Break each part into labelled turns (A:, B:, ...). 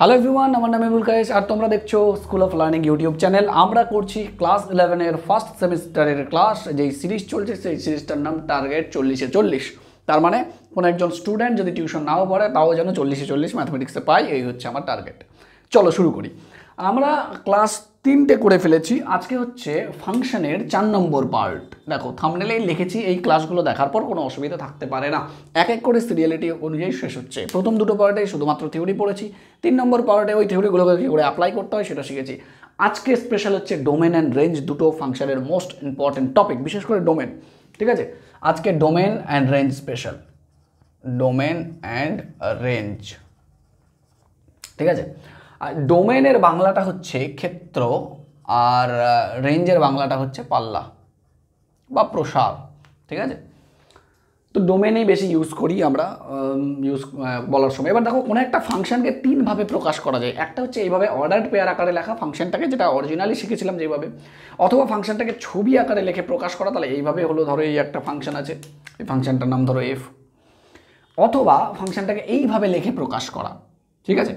A: hello everyone আমার নাম ইমুল আর তোমরা দেখছো school of learning YouTube channel আমরা করছি ক্লাস ইলেভেনের ফার্স্ট সেমিস্টারের ক্লাস যেই সিরিজ চলছে সেই সিরিজটার নাম টার্গেট চল্লিশে চল্লিশ তার মানে কোনো একজন স্টুডেন্ট যদি টিউশন নাও পড়ে তাও যেন চল্লিশে চল্লিশ ম্যাথমেটিক্সে পাই এই হচ্ছে আমার টার্গেট চলো শুরু করি আমরা ক্লাস তিনটে করে ফেলেছি আজকে হচ্ছে ফাংশনের চার নম্বর পার্ট দেখো থামনেলেই লিখেছি এই ক্লাসগুলো দেখার পর কোনো অসুবিধা থাকতে পারে না এক এক করে সিরিয়ালিটি অনুযায়ী শেষ হচ্ছে প্রথম দুটো পার্টে শুধুমাত্র থিওরি পড়েছি তিন নম্বর পার্টে ওই থিওরিগুলোকে কী করে অ্যাপ্লাই করতে হয় সেটা শিখেছি আজকে স্পেশাল হচ্ছে ডোমেন অ্যান্ড রেঞ্জ দুটো ফাংশনের মোস্ট ইম্পর্ট্যান্ট টপিক বিশেষ করে ডোমেন ঠিক আছে আজকে domain and range special domain and range ঠিক আছে ডোমেনের বাংলাটা হচ্ছে ক্ষেত্র আর রেঞ্জের বাংলাটা হচ্ছে পাল্লা বা প্রসার ঠিক আছে তো ডোমেনেই বেশি ইউজ করি আমরা ইউজ বলার সময় এবার দেখো কোনো একটা ফাংশনকে তিনভাবে প্রকাশ করা যায় একটা হচ্ছে এইভাবে অর্ডার পেয়ার আকারে লেখা ফাংশনটাকে যেটা অরিজিনালি শিখেছিলাম যেভাবে অথবা ফাংশনটাকে ছবি আকারে লেখে প্রকাশ করা তাহলে এইভাবে হলো ধরো এই একটা ফাংশন আছে এই ফাংশনটার নাম ধরো এফ অথবা ফাংশনটাকে এইভাবে লেখে প্রকাশ করা ঠিক আছে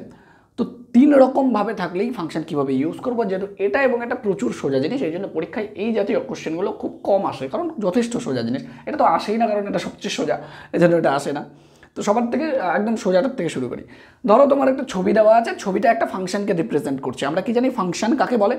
A: তিন রকমভাবে থাকলেই ফাংশন কীভাবে ইউজ করবো যেহেতু এটা এবং এটা প্রচুর সোজা জিনিস এই জন্য পরীক্ষায় এই জাতীয় কোশ্চেনগুলো খুব কম আসে কারণ যথেষ্ট সোজা জিনিস এটা তো আসেই না কারণ এটা সবচেয়ে সোজা এজন্য এটা আসে না তো সবার থেকে একদম সোজাটার থেকে শুরু করি ধরো তোমার একটা ছবি দেওয়া আছে ছবিটা একটা ফাংশানকে রিপ্রেজেন্ট করছে আমরা কি জানি ফাংশান কাকে বলে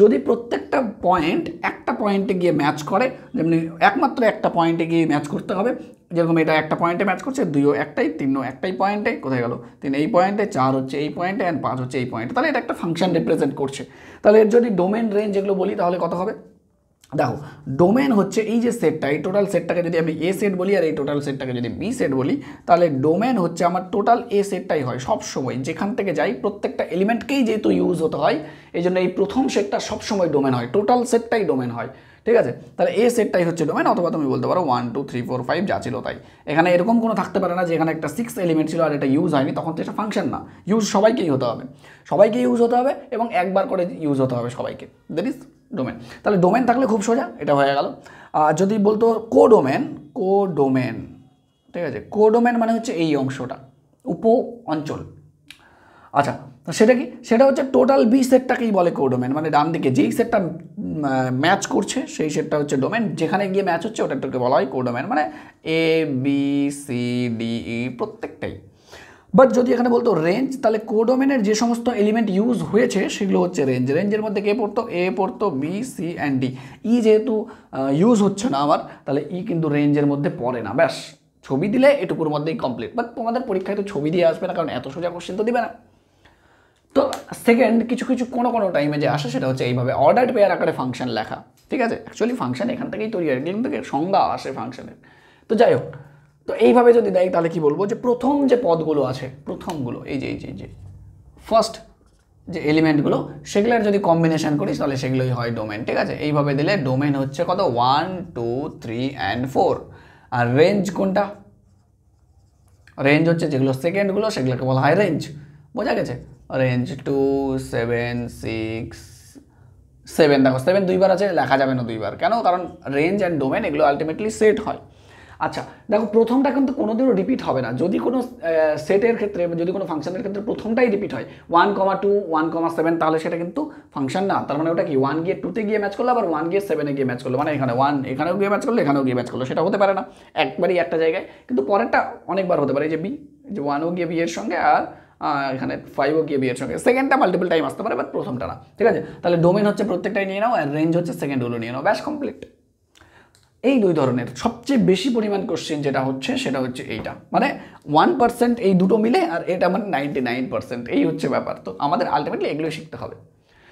A: যদি প্রত্যেকটা পয়েন্ট একটা পয়েন্টে গিয়ে ম্যাচ করে যেমনি একমাত্র একটা পয়েন্টে গিয়ে ম্যাচ করতে হবে যেরকম এটা একটা পয়েন্টে ম্যাচ করছে দুইও একটাই তিনও একটাই পয়েন্টে কোথায় গেল তিন এই পয়েন্টে চার হচ্ছে এই পয়েন্টে অ্যান্ড পাঁচ হচ্ছে এই পয়েন্টে তাহলে এটা একটা ফাংশন রিপ্রেজেন্ট করছে তাহলে এর যদি ডোমেন রেঞ্জ এগুলো বলি তাহলে কত হবে দেখো ডোমেন হচ্ছে এই যে সেটটা এই টোটাল সেটটাকে যদি আমি এ সেট বলি আর এই টোটাল সেটটাকে যদি বি সেট বলি তাহলে ডোমেন হচ্ছে আমার টোটাল এ সেটটাই হয় সব সময় যেখান থেকে যাই প্রত্যেকটা এলিমেন্টকেই যেহেতু ইউজ হতে হয় এই জন্য এই প্রথম সেটটা সবসময় ডোমেন হয় টোটাল সেটটাই ডোমেন হয় ঠিক আছে তাহলে এ সেটটাই হচ্ছে ডোমেন অথবা তুমি বলতে পারো one two three four five যা ছিল তাই এখানে এরকম কোনো থাকতে পারে না যে এখানে একটা সিক্স এলিমেন্ট ছিল আর এটা ইউজ হয়নি তখন তো এটা ফাংশন না ইউজ সবাইকেই হতে হবে সবাইকে ইউজ হতে হবে এবং একবার করে ইউজ হতে হবে সবাইকে দ্যাট ইজ ডোমেন তাহলে ডোমেন থাকলে খুব সোজা এটা হয়ে গেল আর যদি বলতো কো ডোমেন কো ডোমেন ঠিক আছে কো ডোমেন মানে হচ্ছে এই অংশটা উপ অঞ্চল আচ্ছা সেটা কি সেটা হচ্ছে টোটাল বি সেটটাকেই বলে কোডোমেন মানে ডান দিকে যেই সেটটা ম্যাচ করছে সেই সেটটা হচ্ছে ডোমেন যেখানে গিয়ে ম্যাচ হচ্ছে ওটাকে বলা হয় কোডোমেন মানে A B C D E প্রত্যেকটাই বাট যদি এখানে বলতো রেঞ্জ তাহলে কোডোমেনের যে সমস্ত এলিমেন্ট ইউজ হয়েছে সেগুলো হচ্ছে রেঞ্জ রেঞ্জের মধ্যে কে পড়তো এ পড়তো B C and D E যেহেতু ইউজ হচ্ছে না আমার তাহলে ই e কিন্তু রেঞ্জের মধ্যে পড়ে না ব্যাস ছবি দিলে এটুকুর মধ্যেই কমপ্লিট বাট তোমাদের পরীক্ষায় তো ছবি দিয়ে আসবে না কারণ এত সোজা কোশ্চেন তো দিবে না তো সেকেন্ড কিছু কিছু কোনো কোনো টাইমে যে আসে সেটা হচ্ছে এইভাবে অর্ডার পেয়ার আকারে ফাংশন লেখা ঠিক আছে অ্যাকচুয়ালি ফাংশন এখান থেকেই তৈরি হয় কিন্তু সংজ্ঞা আসে ফাংশনের তো যাই হোক তো এইভাবে যদি দেয় তাহলে কি বলবো যে প্রথম যে পদগুলো আছে প্রথমগুলো এই যে এই যে এই যে ফার্স্ট যে এলিমেন্টগুলো সেগুলোর যদি কম্বিনেশন করিস তাহলে সেগুলোই হয় ডোমেন ঠিক আছে এইভাবে দিলে ডোমেন হচ্ছে কত one two three and four আর রেঞ্জ কোনটা রেঞ্জ হচ্ছে যেগুলো সেকেন্ডগুলো সেগুলোকে বলা হয় রেঞ্জ বোঝা গেছে range two seven six seven দেখো সেভেন দুইবার আছে লেখা যাবে না দুইবার কেন কারণ রেঞ্জ অ্যান্ড ডোমেন এগুলো আলটিমেটলি সেট হয় আচ্ছা দেখো প্রথমটা কিন্তু কোনোদিনও রিপিট হবে না যদি কোনো সেটের ক্ষেত্রে যদি কোনো ফাংশনের ক্ষেত্রে প্রথমটাই রিপিট হয় one comma two one comma seven তাহলে সেটা কিন্তু ফাংশন না তার মানে ওটা কি ওয়ান গিয়ে টুতে গিয়ে ম্যাচ করলো আবার ওয়ান গিয়ে সেভেনে গিয়ে ম্যাচ করলো মানে এখানে ওয়ান এখানেও গিয়ে ম্যাচ করলো এখানেও গিয়ে ম্যাচ করলো সেটা হতে পারে না একবারই একটা জায়গায় কিন্তু পরেরটা অনেকবার হতে পারে যে বি যে ওয়ানও গিয়ে বি এর সঙ্গে আর এখানে ফাইভও গিয়ে বিয়ের সঙ্গে সেকেন্ডটা মাল্টিপল টাইম আসতে পারে বাট প্রথমটা না ঠিক আছে তাহলে ডোমেন হচ্ছে প্রত্যেকটাই নিয়ে নাও আর রেঞ্জ হচ্ছে সেকেন্ড হলো নিয়ে নাও ব্যাস কমপ্লিট এই দুই ধরনের সবচেয়ে বেশি পরিমাণ কোশ্চেন যেটা হচ্ছে সেটা হচ্ছে এইটা মানে ওয়ান পার্সেন্ট এই দুটো মিলে আর এটা মানে নাইনটি নাইন পার্সেন্ট এই হচ্ছে ব্যাপার তো আমাদের আলটিমেটলি এগুলোই শিখতে হবে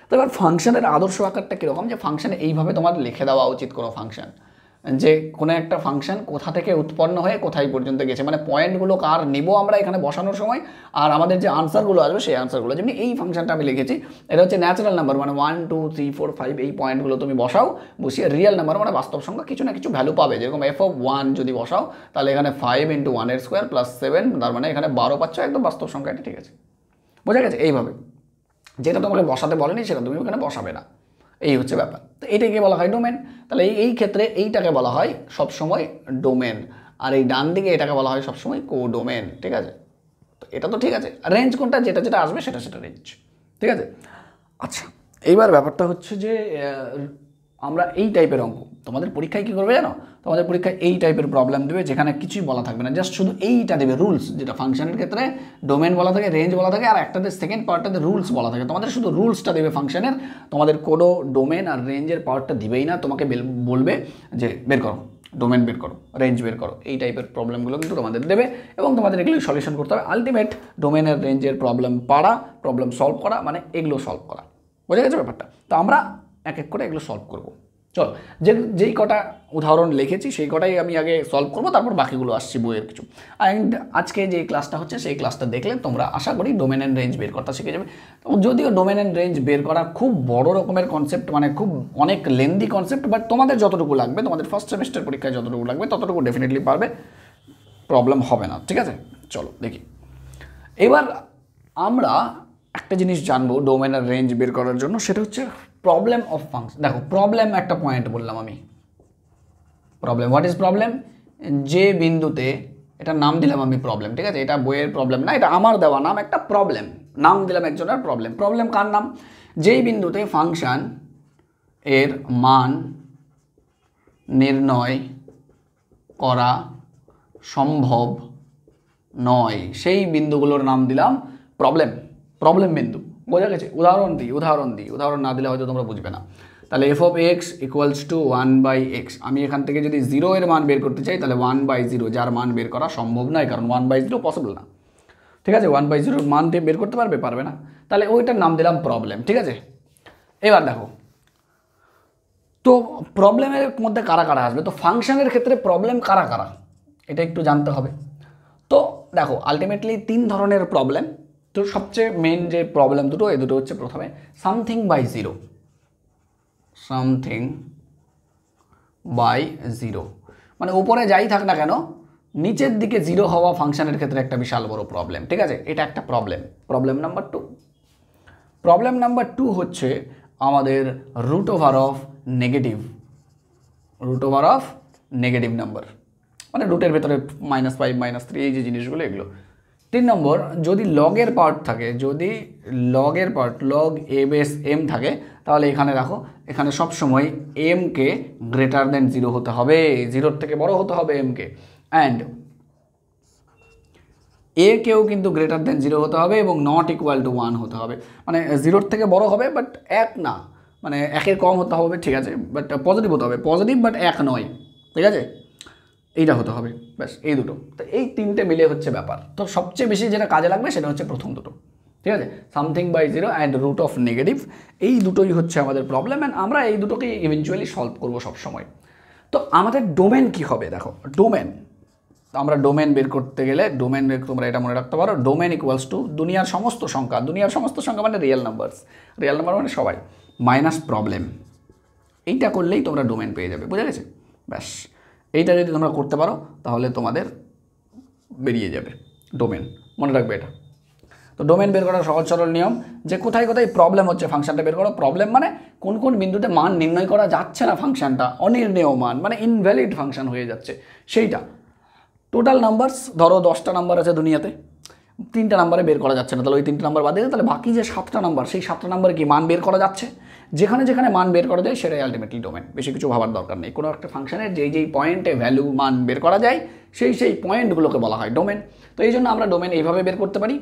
A: তো এবার ফাংশনের আদর্শ আকারটা কীরকম যে ফাংশানে এইভাবে তোমার লিখে দেওয়া উচিত কোনো ফাংশন যে কোনো একটা ফাংশন কোথা থেকে উৎপন্ন হয়ে কোথায় পর্যন্ত গেছে মানে পয়েন্টগুলো কার নেব আমরা এখানে বসানোর সময় আর আমাদের যে আনসারগুলো আসবে সেই আনসারগুলো যেমনি এই ফাংশনটা আমি লিখেছি এটা হচ্ছে ন্যাচারাল নাম্বার মানে one two three four five এই পয়েন্টগুলো তুমি বসাও বসিয়ে রিয়েল নাম্বার মানে বাস্তব সংখ্যা কিছু না কিছু ভ্যালু পাবে যেরকম এফ অফ ওয়ান যদি বসাও তাহলে এখানে ফাইভ ইন্টু ওয়ানের স্কোয়ার প্লাস সেভেন তার মানে এখানে বারো পাচ্ছ একদম বাস্তব সংখ্যাটা ঠিক আছে বোঝা গেছে এইভাবে যেটা তোমাকে বসাতে বলেনি সেটা তুমি ওখানে বসাবে না এই হচ্ছে ব্যাপার তো এটাকে বলা হয় ডোমেন তাহলে এই ক্ষেত্রে এইটাকে বলা হয় সবসময় ডোমেন আর এই ডান দিকে এটাকে বলা হয় সবসময় কো ডোমেন ঠিক আছে তো এটা তো ঠিক আছে রেঞ্জ কোনটা যেটা যেটা আসবে সেটা সেটা রেঞ্জ ঠিক আছে আচ্ছা এইবার ব্যাপারটা হচ্ছে যে আমরা এই টাইপের অঙ্ক তোমাদের পরীক্ষায় কী করবে জানো তোমাদের পরীক্ষায় এই টাইপের প্রবলেম দেবে যেখানে কিছুই বলা থাকবে না জাস্ট শুধু এইটা দেবে রুলস যেটা ফাংশনের ক্ষেত্রে ডোমেন বলা থাকে রেঞ্জ বলা থাকে আর একটাতে সেকেন্ড পার্টটাতে রুলস বলা থাকে তোমাদের শুধু রুলসটা দেবে ফাংশনের তোমাদের কোনো ডোমেন আর রেঞ্জের পার্টটা দিবেই না তোমাকে বলবে যে বের করো ডোমেন বের করো রেঞ্জ বের করো এই টাইপের প্রবলেমগুলো কিন্তু তোমাদের দেবে এবং তোমাদের এগুলোই সলিউশন করতে হবে আলটিমেট ডোমেনের রেঞ্জের প্রবলেম পাড়া প্রবলেম সলভ করা মানে এগুলো সলভ করা বোঝা গেছে ব্যাপারটা তো আমরা এক এক করে এগুলো সলভ করব চলো যে যেই কটা উদাহরণ লিখেছি সেই কটাই আমি আগে সলভ করব তারপর বাকিগুলো আসছি বইয়ের কিছু অ্যান্ড আজকে যে ক্লাসটা হচ্ছে সেই ক্লাসটা দেখলে তোমরা আশা করি ডোমেন অ্যান্ড রেঞ্জ বের করতে শিখে যাবে যদিও ডোমেন অ্যান্ড রেঞ্জ বের করা খুব বড় রকমের কনসেপ্ট মানে খুব অনেক লেন্দি কনসেপ্ট বাট তোমাদের যতটুকু লাগবে তোমাদের ফার্স্ট সেমিস্টার পরীক্ষায় যতটুকু লাগবে ততটুকু ডেফিনেটলি পারবে প্রবলেম হবে না ঠিক আছে চলো দেখি এবার আমরা একটা জিনিস জানবো ডোমেন আর রেঞ্জ বের করার জন্য সেটা হচ্ছে প্রবলেম অফ ফাংশন দেখো প্রবলেম একটা পয়েন্ট বললাম আমি প্রবলেম হোয়াট ইজ প্রবলেম যে বিন্দুতে এটা নাম দিলাম আমি প্রবলেম ঠিক আছে এটা বইয়ের প্রবলেম না এটা আমার দেওয়া নাম একটা প্রবলেম নাম দিলাম একজনের প্রবলেম প্রবলেম কার নাম যেই বিন্দুতে ফাংশান এর মান নির্ণয় করা সম্ভব নয় সেই বিন্দুগুলোর নাম দিলাম প্রবলেম প্রবলেম বিন্দু বোঝা গেছে উদাহরণ দিই উদাহরণ দিই উদাহরণ না দিলে হয়তো তোমরা বুঝবে না তাহলে F of x equals to one by X আমি এখান থেকে যদি জিরো এর মান বের করতে চাই তাহলে ওয়ান বাই জিরো যার মান বের করা সম্ভব নয় কারণ ওয়ান বাই জিরো পসিবল না ঠিক আছে ওয়ান বাই জিরোর মান দিয়ে বের করতে পারবে পারবে না তাহলে ওইটার নাম দিলাম প্রবলেম ঠিক আছে এবার দেখো তো প্রবলেমের মধ্যে কারা কারা আসবে তো ফাংশনের ক্ষেত্রে প্রবলেম কারা কারা এটা একটু জানতে হবে তো দেখো আলটিমেটলি তিন ধরনের প্রবলেম তো সবচেয়ে মেন যে প্রবলেম দুটো এ দুটো হচ্ছে প্রথমে something by zero something by zero মানে উপরে যাই থাক না কেন নিচের দিকে জিরো হওয়া ফাংশানের ক্ষেত্রে একটা বিশাল বড় প্রবলেম ঠিক আছে এটা একটা problem problem number two problem number two হচ্ছে আমাদের root over of negative root over of negative number মানে রুটের ভেতরে মাইনাস ফাইভ মাইনাস থ্রি এই যে জিনিসগুলো এগুলো তিন নম্বর যদি লগের পার্ট থাকে যদি লগের part log a base m থাকে তাহলে এখানে রাখো এখানে সব সময় এমকে গ্রেটার দেন জিরো হতে হবে জিরোর থেকে বড় হতে হবে এমকে অ্যান্ড এ কেও কিন্তু গ্রেটার দেন জিরো হতে হবে এবং নট ইকুয়াল টু ওয়ান হতে হবে মানে জিরোর থেকে বড় হবে বাট এক না মানে একের কম হতে হবে ঠিক আছে বাট পজিটিভ হতে হবে পজিটিভ বাট এক নয় ঠিক আছে এইটা হতে হবে ব্যাস এই দুটো তো এই তিনটে মিলে হচ্ছে ব্যাপার তো সবচেয়ে বেশি যেটা কাজে লাগবে সেটা হচ্ছে প্রথম দুটো ঠিক আছে something by zero and root of negative এই দুটোই হচ্ছে আমাদের প্রবলেম অ্যান্ড আমরা এই দুটোকেই ইভেনচুয়ালি সলভ করবো সবসময় তো আমাদের ডোমেন কি হবে দেখো ডোমেন আমরা ডোমেন বের করতে গেলে ডোমেন তোমরা এটা মনে রাখতে পারো ডোমেন ইকুয়ালস টু দুনিয়ার সমস্ত সংখ্যা দুনিয়ার সমস্ত সংখ্যা মানে রিয়েল নাম্বারস রিয়েল নাম্বার মানে সবাই মাইনাস প্রবলেম এইটা করলেই তোমরা ডোমেন পেয়ে যাবে বুঝা গেছে ব্যাস এইটা যদি তোমরা করতে পারো তাহলে তোমাদের বেরিয়ে যাবে ডোমেন মনে রাখবে এটা তো ডোমেন বের করার সহজ সরল নিয়ম যে কোথায় কোথায় প্রবলেম হচ্ছে ফাংশানটা বের করো প্রবলেম মানে কোন কোন বিন্দুতে মান নির্ণয় করা যাচ্ছে না ফাংশানটা অনির্ণেয় মান মানে ইনভ্যালিড ফাংশান হয়ে যাচ্ছে সেইটা টোটাল নাম্বারস ধরো দশটা নাম্বার আছে দুনিয়াতে তিনটা নাম্বারে বের করা যাচ্ছে না তাহলে ওই তিনটা নাম্বার বাদ দিলে তাহলে বাকি যে সাতটা নাম্বার সেই সাতটা নাম্বারে কি মান বের করা যাচ্ছে যেখানে যেখানে মান বের করা যায় সেটাই আলটিমেটলি ডোমেন বেশি কিছু ভাবার দরকার নেই কোনো একটা ফাংশনের যেই যেই পয়েন্টে ভ্যালু মান বের করা যায় সেই সেই পয়েন্টগুলোকে বলা হয় ডোমেন তো এই জন্য আমরা ডোমেন এইভাবে বের করতে পারি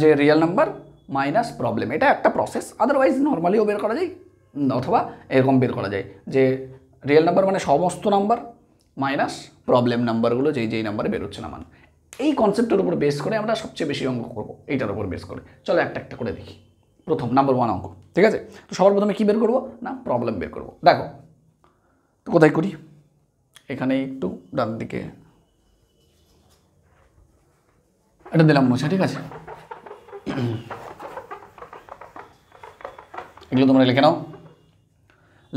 A: যে রিয়েল নাম্বার মাইনাস প্রবলেম এটা একটা প্রসেস আদারওয়াইজ নর্মালিও বের করা যায় অথবা এরকম বের করা যায় যে রিয়েল নাম্বার মানে সমস্ত নাম্বার মাইনাস প্রবলেম নাম্বারগুলো যেই যেই নাম্বারে বেরোচ্ছে না মান এই কনসেপ্টের উপর বেস করে আমরা সবচেয়ে বেশি অঙ্ক করব এইটার উপর বেস করে চলো একটা একটা করে দেখি প্রথম নাম্বার ওয়ান অঙ্ক ঠিক আছে তো সবার প্রথমে কী বের করবো না প্রবলেম বের করবো দেখো তো কোথায় করি এখানে একটু ডান দিকে এটা দিলাম মোছা ঠিক আছে এগুলো তোমরা লিখে নাও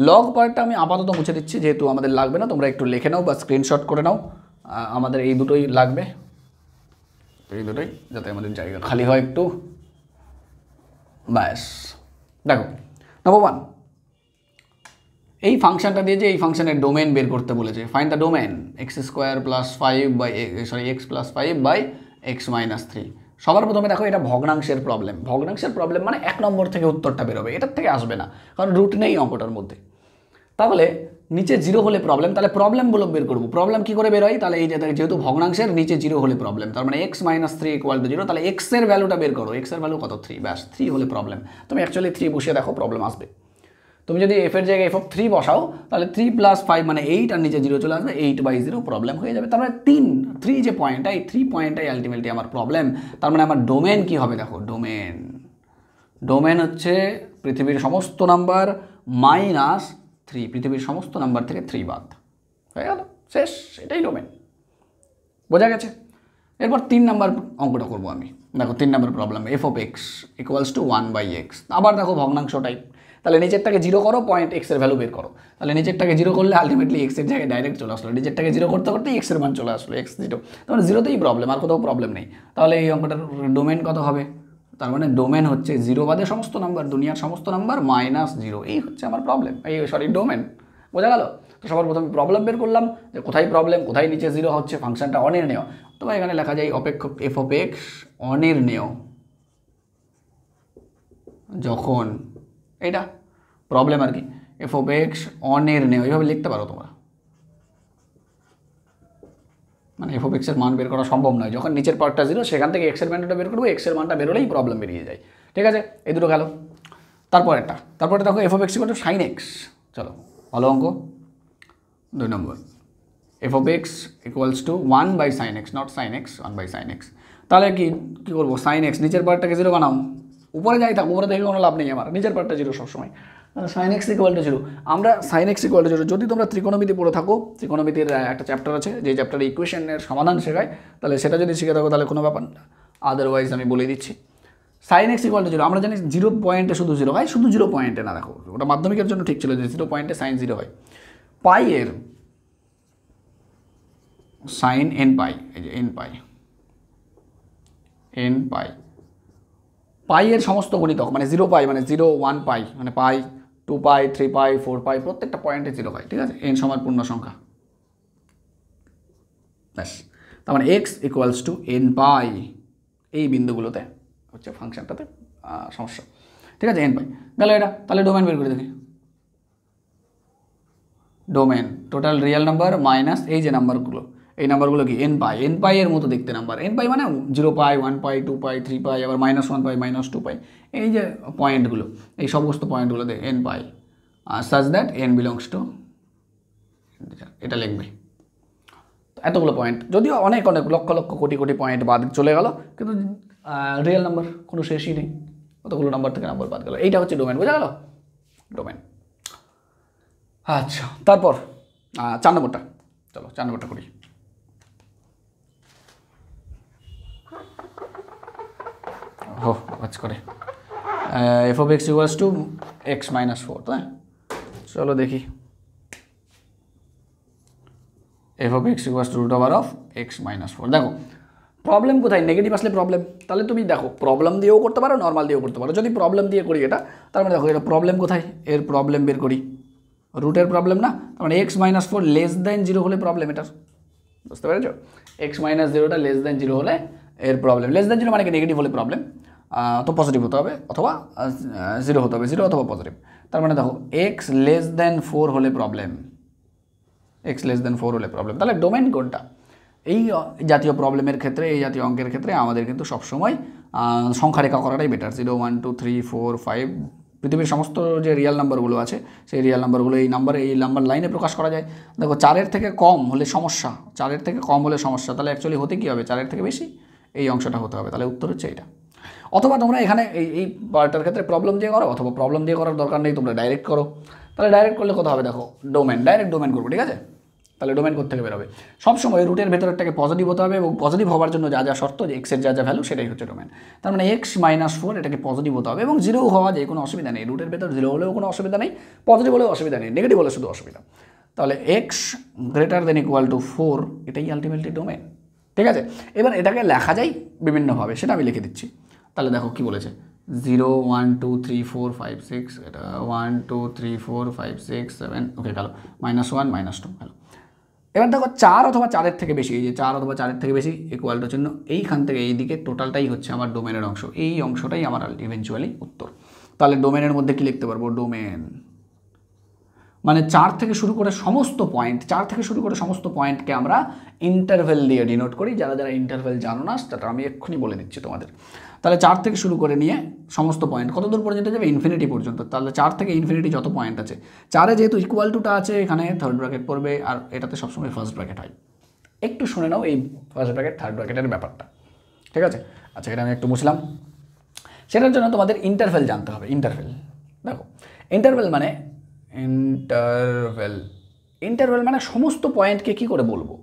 A: লগ পার্টটা আমি আপাতত মুছে দিচ্ছি যেহেতু আমাদের লাগবে না তোমরা একটু লিখে নাও বা স্ক্রিনশট করে নাও আমাদের এই দুটোই লাগবে এই দুটোই যাতে আমাদের জায়গা খালি হয় একটু ব্যাস দেখো নম্বর ওয়ান এই ফাংশনটা দিয়ে যে এই ফাংশনের ডোমেন বের করতে বলেছে find the domain x square plus five by sorry x plus five by x minus three সবার প্রথমে দেখো এটা ভগ্নাংশের প্রবলেম ভগ্নাংশের প্রবলেম মানে এক নম্বর থেকে উত্তরটা বেরোবে এটার থেকে আসবে না কারণ রুট নেই অঙ্কটার মধ্যে তাহলে নিচে জিরো হলে প্রবলেম তাহলে প্রবলেম বলে বের করবো প্রবলেম কী করে বেরোয় তাহলে এই যে যেহেতু ভগ্নাংশের নিচে জিরো হলে প্রবলেম তার মানে x minus three equal to zero তাহলে এক্সের ভ্যালুটা বের করো এক্সের ভ্যালু কত থ্রি ব্যাস থ্রি হলে প্রবলেম তুমি অ্যাকচুয়ালি থ্রি বসিয়ে দেখো প্রবলেম আসবে তুমি যদি এফের জায়গায় এফ অফ থ্রি বসাও তাহলে থ্রি প্লাস ফাইভ মানে এইট আর নিচে জিরো চলে আসবে এইট বাই জিরো প্রবলেম হয়ে যাবে তার মানে তিন থ্রি যে পয়েন্টটা এই থ্রি পয়েন্টটাই আলটিমেটলি আমার প্রবলেম তার মানে আমার ডোমেন কী হবে দেখো ডোমেন ডোমেন হচ্ছে পৃথিবীর সমস্ত নাম্বার মাইনাস থ্রি পৃথিবীর সমস্ত নাম্বার থেকে থ্রি বাদ হয়ে গেল শেষ এটাই ডোমেন বোঝা গেছে এরপর তিন নাম্বার অঙ্কটা করবো আমি দেখো তিন number problem f of x equals to one by x আবার দেখো ভগ্নাংশ টাইপ তাহলে নিজেরটাকে জিরো করো পয়েন্ট এক্সের ভ্যালু বের করো তাহলে নিচেরটাকে জিরো করলে আলটিমেটলি এক্সের জায়গায় ডাইরেক্ট চলে আসলো নিজেরটাকে জিরো করতে করতে এক্সের মান চলে আসলো এক্স জিরো তাহলে জিরোতেই প্রবলেম আর কোথাও প্রবলেম নেই তাহলে এই অঙ্কটার ডোমেন কত হবে তার মানে ডোমেন হচ্ছে জিরো বাদে সমস্ত নাম্বার দুনিয়ার সমস্ত নাম্বার মাইনাস জিরো এই হচ্ছে আমার প্রবলেম এই সরি ডোমেন বোঝা গেল তো সবার প্রথমে প্রবলেম বের করলাম যে কোথায় প্রবলেম কোথায় নিচে জিরো হচ্ছে ফাংশনটা অনির্ণেয় তোমার এখানে লেখা যায় অপেক্ষ এফ অনের অনির্ণেয় যখন এটা প্রবলেম আর কি এফ অনের অনির্ণেয় এইভাবে লিখতে পারো তোমরা মানে এফ অফ এক্সের মান বের করা সম্ভব নয় যখন নিচের পার্টটা জিরো সেখান থেকে এক্সের মানটা বের করবো এক্সের মানটা বেরোলেই প্রবলেম বেরিয়ে যায় ঠিক আছে এই দুটো গেল তারপর একটা তারপরে দেখো f of x equal sine x চলো ভালো অঙ্ক দুই নম্বর f of x equals to one by sine x not sine x one by sine x তাহলে কি কী করবো সাইন এক্স নিচের পার্টটাকে জিরো বানাও উপরে যাই থাক উপরে দেখে কোনো লাভ নেই আমার নিচের পার্টটা জিরো সবসময় sine x equal to zero আমরা sine x equal to zero যদি তোমরা ত্রিকোণমিতি পড়ে থাকো ত্রিকোণমিতির একটা চ্যাপ্টার আছে যে চ্যাপ্টারে ইকুয়েশনের সমাধান শেখায় তাহলে সেটা যদি শিখে থাকো তাহলে কোনো ব্যাপার না আদারওয়াইজ আমি বলে দিচ্ছি sine x equal to zero আমরা জানি জিরো পয়েন্টে শুধু জিরো হয় শুধু জিরো পয়েন্টে না দেখো ওটা মাধ্যমিকের জন্য ঠিক ছিল যে জিরো পয়েন্টে সাইন জিরো হয় এর সাইন এন পাই এই যে এন পাই এন পাই পাই এর সমস্ত গণিতক মানে জিরো পাই মানে জিরো ওয়ান পাই মানে pi two pi three pi four pi প্রত্যেকটা পয়েন্টে জিরো পাই ঠিক আছে এন সমান পূর্ণ সংখ্যা ব্যাস তার মানে x equals to n pi এই বিন্দুগুলোতে হচ্ছে ফাংশনটাতে সমস্যা ঠিক আছে এন পাই গেল এটা তাহলে ডোমেন বের করে দেখি domain total real number minus এই যে নাম্বারগুলো এই নাম্বারগুলো কি এন পাই এন পাই এর মতো দেখতে নাম্বার এন পাই মানে zero pi one pi two pi three pi আবার minus one pi minus two pi এই যে পয়েন্টগুলো এই সমস্ত পয়েন্টগুলোতে N pi R such that n belongs two এটা লিখবে এতগুলো পয়েন্ট যদিও অনেক অনেক লক্ষ লক্ষ কোটি কোটি পয়েন্ট বাদ চলে গেল কিন্তু রিয়েল নাম্বার কোনো শেষই নেই অতগুলো নাম্বার থেকে নাম্বার বাদ গেল এইটা হচ্ছে ডোমেন বোঝা গেল ডোমেন আচ্ছা তারপর চার নম্বরটা চলো চার নম্বরটা করি কাজ করে f of x equals to x minus four তাই চলো দেখি f of x equals to root over of x minus four দেখো প্রবলেম কোথায় নেগেটিভ আসলে প্রবলেম তাহলে তুমি দেখো প্রবলেম দিয়েও করতে পারো নর্মাল দিয়েও করতে পারো যদি প্রবলেম দিয়ে করি এটা তার মানে দেখো এটা প্রবলেম কোথায় এর প্রবলেম বের করি রুটের প্রবলেম না তার মানে x minus four less than zero হলে প্রবলেম এটার বুঝতে পেরেছো এক্স মাইনাস জিরোটা লেস দেন জিরো হলে এর প্রবলেম লেস দেন জিরো মানে কি নেগেটিভ হলে প্রবলেম তো পজিটিভ হতে হবে অথবা জিরো হতে হবে জিরো অথবা পজিটিভ তার মানে দেখো এক্স লেস দেন ফোর হলে problem x less than four হলে প্রবলেম তাহলে ডোমেন কোনটা এই জাতীয় প্রবলেমের ক্ষেত্রে এই জাতীয় অঙ্কের ক্ষেত্রে আমাদের কিন্তু সবসময় সংখ্যারেখা করাটাই better zero one two three four five পৃথিবীর সমস্ত যে রিয়াল নাম্বারগুলো আছে সেই রিয়াল নাম্বারগুলো এই নাম্বার এই নাম্বার লাইনে প্রকাশ করা যায় দেখো চারের থেকে কম হলে সমস্যা চারের থেকে কম হলে সমস্যা তাহলে অ্যাকচুয়ালি হতে কী হবে চারের থেকে বেশি এই অংশটা হতে হবে তাহলে উত্তর হচ্ছে এটা অথবা তোমরা এখানে এই এই পার্টটার ক্ষেত্রে প্রবলেম দিয়ে করো অথবা প্রবলেম দিয়ে করার দরকার নেই তোমরা ডাইরেক্ট করো তাহলে ডাইরেক্ট করলে কথা হবে দেখো ডোমেন ডাইরেক্ট ডোমেন করবো ঠিক আছে তাহলে ডোমেন থেকে বেরোবে সবসময় রুটের ভেতরটাকে পজিটিভ হতে হবে এবং পজিটিভ হওয়ার জন্য যা যা শর্ত যে এক্সের যা যা ভ্যালু সেটাই হচ্ছে ডোমেন তার মানে এক্স মাইনাস ফোর এটাকে পজিটিভ হতে হবে এবং জিরো হওয়া যায় কোনো অসুবিধা নেই রুটের ভেতর জিরো হলেও কোনো অসুবিধা নেই পজিটিভ হলেও অসুবিধা নেই নেগেটিভ হলে শুধু অসুবিধা তাহলে x greater than equal to four এটাই আলটিমেটলি ডোমেন ঠিক আছে এবার এটাকে লেখা যায় বিভিন্নভাবে সেটা আমি লিখে দিচ্ছি তাহলে দেখো কি বলেছে zero one two three four five six এটা one two three four five six seven okay গেল মাইনাস ওয়ান মাইনাস টু গেল এবার দেখো চার অথবা চারের থেকে বেশি এই যে চার অথবা চারের থেকে বেশি ইকুয়ালটার জন্য এইখান থেকে এই দিকে টোটালটাই হচ্ছে আমার ডোমেনের অংশ এই অংশটাই আমার ইভেনচুয়ালি উত্তর তাহলে ডোমেনের মধ্যে কি লিখতে পারবো ডোমেন মানে চার থেকে শুরু করে সমস্ত পয়েন্ট চার থেকে শুরু করে সমস্ত পয়েন্টকে আমরা ইন্টারভেল দিয়ে ডিনোট করি যারা যারা ইন্টারভেল জানো না সেটা আমি এক্ষুনি বলে দিচ্ছি তোমাদের তাহলে চার থেকে শুরু করে নিয়ে সমস্ত পয়েন্ট কত দূর পর্যন্ত যাবে ইনফিনিটি পর্যন্ত তাহলে চার থেকে ইনফিনিটি যত পয়েন্ট আছে চারে যেহেতু ইকুয়াল টুটা আছে এখানে থার্ড ব্র্যাকেট পড়বে আর এটাতে সবসময় ফার্স্ট ব্র্যাকেট হয় একটু শুনে নাও এই ফার্স্ট ব্র্যাকেট থার্ড ব্র্যাকেটের ব্যাপারটা ঠিক আছে আচ্ছা এটা আমি একটু মুছলাম সেটার জন্য তোমাদের ইন্টারভেল জানতে হবে ইন্টারভেল দেখো ইন্টারভেল মানে ইন্টারভেল ইন্টারভেল মানে সমস্ত পয়েন্টকে কি করে বলবো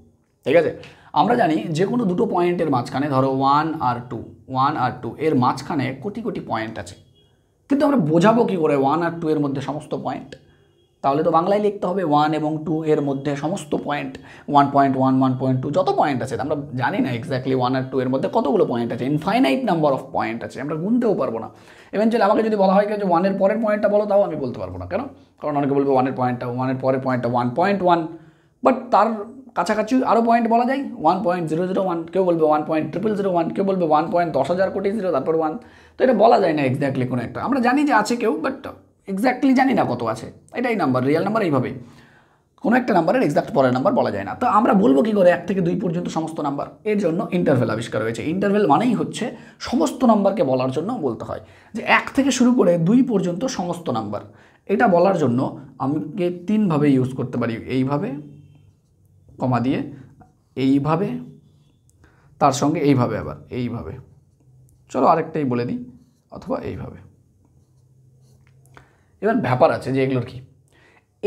A: ঠিক আছে আমরা জানি যে কোনো দুটো পয়েন্টের মাঝখানে ধরো ওয়ান আর টু ওয়ান আর টু এর মাঝখানে কোটি কোটি পয়েন্ট আছে কিন্তু আমরা বোঝাবো কী করে ওয়ান আর টু এর মধ্যে সমস্ত পয়েন্ট তাহলে তো বাংলায় লিখতে হবে ওয়ান এবং টু এর মধ্যে সমস্ত point one point one one point two যত পয়েন্ট আছে আমরা জানি না এক্স্যাক্টলি ওয়ান আর টু এর মধ্যে কতগুলো পয়েন্ট আছে ইনফাইনাইট নাম্বার অফ পয়েন্ট আছে আমরা গুনতেও পারবো না ইভেনচুয়ালি আমাকে যদি বলা হয় যে ওয়ানের পরের পয়েন্টটা বলো তাও আমি বলতে পারবো না কেন কারণ অনেকে বলবে ওয়ানের পয়েন্টটা ওয়ানের পরের পয়েন্টটা ওয়ান পয়েন্ট ওয়ান বাট তার কাছাকাছি আরও পয়েন্ট বলা যায় one point zero zero one কেউ বলবে one point triple zero one কেউ বলবে ওয়ান পয়েন্ট দশ হাজার কোটি জিরো তারপর ওয়ান তো এটা বলা যায় না এক্স্যাক্টলি কোনো একটা আমরা জানি যে আছে কেউ বাট এক্স্যাক্টলি জানি না কত আছে এটাই নাম্বার রিয়েল নাম্বার এইভাবেই কোনো একটা নাম্বারের এক্সাক্ট পরের নাম্বার বলা যায় না তো আমরা বলবো কী করে এক থেকে দুই পর্যন্ত সমস্ত নাম্বার এর জন্য ইন্টারভেল আবিষ্কার হয়েছে ইন্টারভেল মানেই হচ্ছে সমস্ত নাম্বারকে বলার জন্য বলতে হয় যে এক থেকে শুরু করে দুই পর্যন্ত সমস্ত নাম্বার এটা বলার জন্য আমাকে তিনভাবে ইউজ করতে পারি এইভাবে কমা দিয়ে এইভাবে তার সঙ্গে এইভাবে আবার এইভাবে চলো আরেকটাই বলে দিই অথবা এইভাবে এবার ব্যাপার আছে যে এগুলোর কি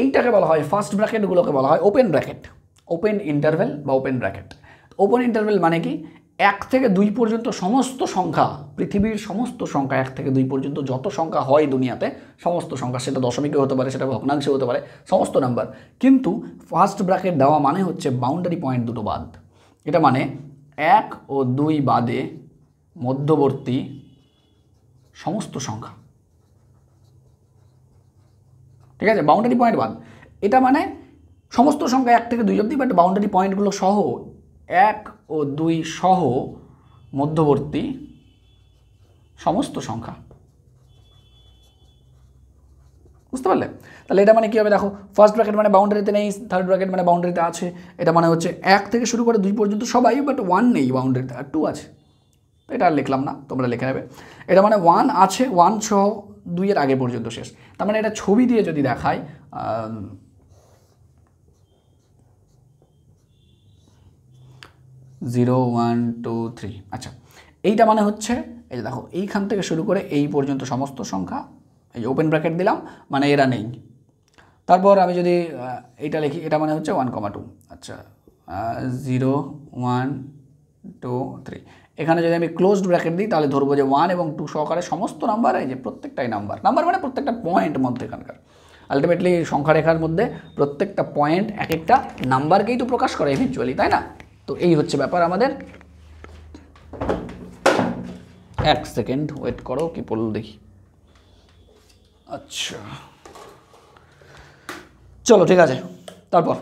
A: এইটাকে বলা হয় ফার্স্ট ব্র্যাকেটগুলোকে বলা হয় ওপেন ব্র্যাকেট ওপেন ইন্টারভেল বা ওপেন ব্র্যাকেট ওপেন ইন্টারভেল মানে কি এক থেকে দুই পর্যন্ত সমস্ত সংখ্যা পৃথিবীর সমস্ত সংখ্যা এক থেকে দুই পর্যন্ত যত সংখ্যা হয় দুনিয়াতে সমস্ত সংখ্যা সেটা দশমিকে হতে পারে সেটা ভগ্নাংশে হতে পারে সমস্ত নাম্বার কিন্তু ফার্স্ট ব্র্যাকেট দেওয়া মানে হচ্ছে বাউন্ডারি পয়েন্ট দুটো বাদ এটা মানে এক ও দুই বাদে মধ্যবর্তী সমস্ত সংখ্যা ঠিক আছে বাউন্ডারি পয়েন্ট বাদ এটা মানে সমস্ত সংখ্যা এক থেকে দুই অব্দি বাট বাউন্ডারি পয়েন্টগুলো সহ এক ও দুই সহ মধ্যবর্তী সমস্ত সংখ্যা বুঝতে পারলে তাহলে এটা মানে কী হবে দেখো ফার্স্ট ব্র্যাকেট মানে বাউন্ডারিতে নেই থার্ড ব্র্যাকেট মানে বাউন্ডারিতে আছে এটা মানে হচ্ছে এক থেকে শুরু করে দুই পর্যন্ত সবাই বাট ওয়ান নেই বাউন্ডারিতে আর টু আছে এটা আর লিখলাম না তোমরা লিখে নেবে এটা মানে ওয়ান আছে ওয়ান সহ দুইয়ের আগে পর্যন্ত শেষ তার মানে এটা ছবি দিয়ে যদি দেখায় জিরো ওয়ান টু থ্রি আচ্ছা এইটা মানে হচ্ছে এই দেখো এইখান থেকে শুরু করে এই পর্যন্ত সমস্ত সংখ্যা এই যে ওপেন ব্র্যাকেট দিলাম মানে এরা নেই তারপর আমি যদি এইটা লিখি এটা মানে হচ্ছে ওয়ান কমা টু আচ্ছা জিরো ওয়ান টু থ্রি এখানে যদি আমি ক্লোজড ব্র্যাকেট দিই তাহলে ধরবো যে ওয়ান এবং টু সহকারে সমস্ত নাম্বার এই যে প্রত্যেকটাই নাম্বার নাম্বার মানে প্রত্যেকটা পয়েন্ট মধ্যে এখানকার আলটিমেটলি সংখ্যা রেখার মধ্যে প্রত্যেকটা পয়েন্ট এক একটা নাম্বারকেই তো প্রকাশ করে ইভেনচুয়ালি তাই না তো এই হচ্ছে ব্যাপার আমাদের এক সেকেন্ড ওয়েট করো কি পড়ল দেখি আচ্ছা চলো ঠিক আছে তারপর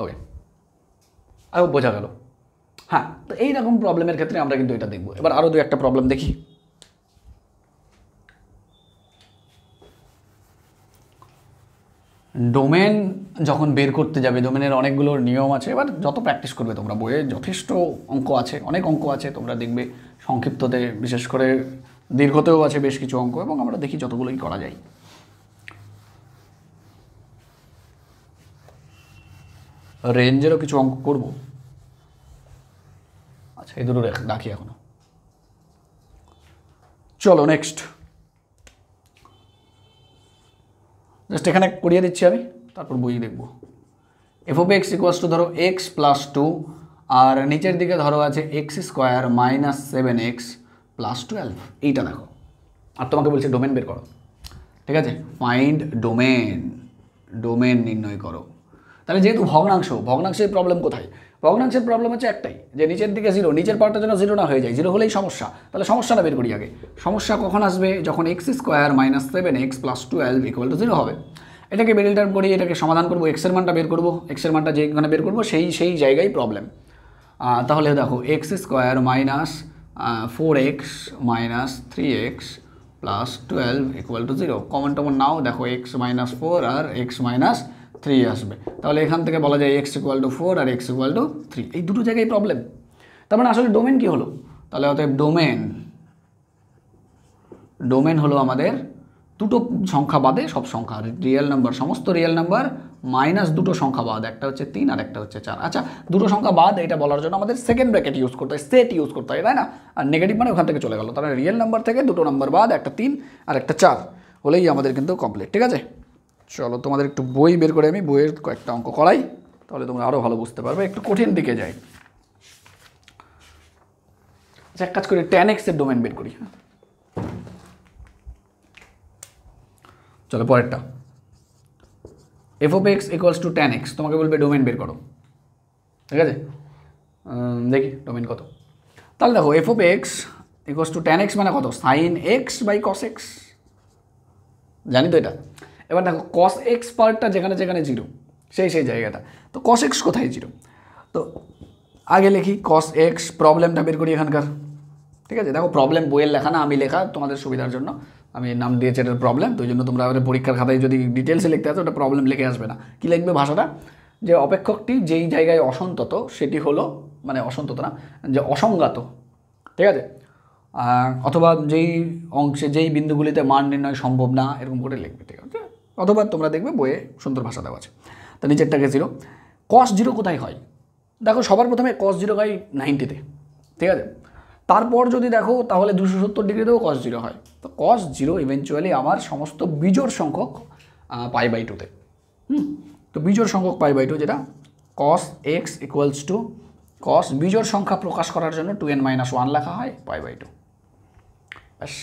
A: ওকে আরও বোঝা গেল হ্যাঁ তো এইরকম প্রবলেমের ক্ষেত্রে আমরা কিন্তু এটা দেখবো এবার আরও দু একটা প্রবলেম দেখি ডোমেন যখন বের করতে যাবে ডোমেনের অনেকগুলো নিয়ম আছে এবার যত প্র্যাকটিস করবে তোমরা বইয়ে যথেষ্ট অঙ্ক আছে অনেক অঙ্ক আছে তোমরা দেখবে সংক্ষিপ্ততে বিশেষ করে দীর্ঘতেও আছে বেশ কিছু অঙ্ক এবং আমরা দেখি যতগুলোই করা যায় রেঞ্জেরও কিছু অঙ্ক করব আচ্ছা এই দুটো রাখি এখনও চলো নেক্সট জাস্ট এখানে করিয়ে দিচ্ছি আমি তারপর বই দেখব f of x equals to ধরো এক্স প্লাস টু আর নিচের দিকে ধরো আছে x square minus seven x plus twelve এইটা দেখো আর তোমাকে বলছে ডোমেন বের করো ঠিক আছে ফাইন্ড ডোমেন ডোমেন নির্ণয় করো তাহলে যেহেতু ভগ্নাংশ ভগ্নাংশের প্রবলেম কোথায় ভগ্নাংশের প্রবলেম হচ্ছে একটাই যে নিচের দিকে জিরো নিচের পার্টটা যেন জিরো না হয়ে যায় জিরো হলেই সমস্যা তাহলে সমস্যাটা বের করি আগে সমস্যা কখন আসবে যখন x square minus seven x plus twelve equal to zero হবে এটাকে মিডিল টার্ম করি এটাকে সমাধান করবো এক্সের মানটা বের করবো এক্সের মানটা যেখানে বের করবো সেই সেই জায়গায় প্রবলেম তাহলে দেখো x square minus four x minus three x plus twelve equal to zero common টমন নাও দেখো এক্স মাইনাস ফোর আর এক্স মাইনাস থ্রি আসবে তাহলে এখান থেকে বলা যায় এক্স ইকুয়াল টু ফোর আর এক্স ইকুয়াল টু থ্রি এই দুটো জায়গায় প্রবলেম তার মানে আসলে ডোমেন কী হলো তাহলে অতএব ডোমেন ডোমেন হলো আমাদের দুটো সংখ্যা বাদে সব সংখ্যা রিয়েল নাম্বার সমস্ত রিয়েল নাম্বার মাইনাস দুটো সংখ্যা বাদ একটা হচ্ছে তিন আর একটা হচ্ছে চার আচ্ছা দুটো সংখ্যা বাদ এটা বলার জন্য আমাদের সেকেন্ড ব্র্যাকেট ইউজ করতে হয় সেট ইউজ করতে হয় তাই না আর নেগেটিভ মানে ওখান থেকে চলে গেল তাহলে রিয়েল নাম্বার থেকে দুটো নাম্বার বাদ একটা তিন আর একটা চার হলেই আমাদের কিন্তু কমপ্লিট ঠিক আছে চলো তোমাদের একটু বই বের করে আমি বইয়ের কয়েকটা অঙ্ক করাই তাহলে তোমরা আরও ভালো বুঝতে পারবে একটু কঠিন দিকে যাই আচ্ছা এক কাজ করি টেন এক্সের ডোমেন বের করি হ্যাঁ চলো পরেরটা f of x equals to tan x তোমাকে বলবে ডোমেন বের করো ঠিক আছে দেখি ডোমেন কত তাহলে দেখো f of x equals to tan x মানে কত sine x by cos x জানি তো এটা এবার দেখো কস এক্স পার্টটা যেখানে যেখানে জিরো সেই সেই জায়গাটা তো কস এক্স কোথায় জিরো তো আগে লিখি কস এক্স প্রবলেমটা বের করি এখানকার ঠিক আছে দেখো প্রবলেম বইয়ের লেখা না আমি লেখা তোমাদের সুবিধার জন্য আমি নাম দিয়েছি এটার প্রবলেম তো জন্য তোমরা আমাদের পরীক্ষার খাতায় যদি ডিটেলসে লিখতে আসো ওটা প্রবলেম লিখে আসবে না কী লিখবে ভাষাটা যে অপেক্ষকটি যেই জায়গায় অসন্তত সেটি হলো মানে অসন্তত না যে অসঙ্গাত ঠিক আছে অথবা যেই অংশে যেই বিন্দুগুলিতে মান নির্ণয় সম্ভব না এরকম করে লিখবে ঠিক আছে অথবা তোমরা দেখবে বইয়ে সুন্দর ভাষা দেওয়া আছে তা নিচেরটাকে জিরো কস জিরো কোথায় হয় দেখো সবার প্রথমে কস জিরো হয় নাইনটিতে ঠিক আছে তারপর যদি দেখো তাহলে দুশো সত্তর ডিগ্রিতেও কস জিরো হয় তো কস জিরো ইভেনচুয়ালি আমার সমস্ত বিজোর সংখ্যক পাই বাই টুতে হুম তো বিজোর সংখ্যক পাই বাই টু যেটা cos x equals to cos বিজোর সংখ্যা প্রকাশ করার জন্য টু এন মাইনাস ওয়ান লেখা হয় পাই বাই টু ব্যাস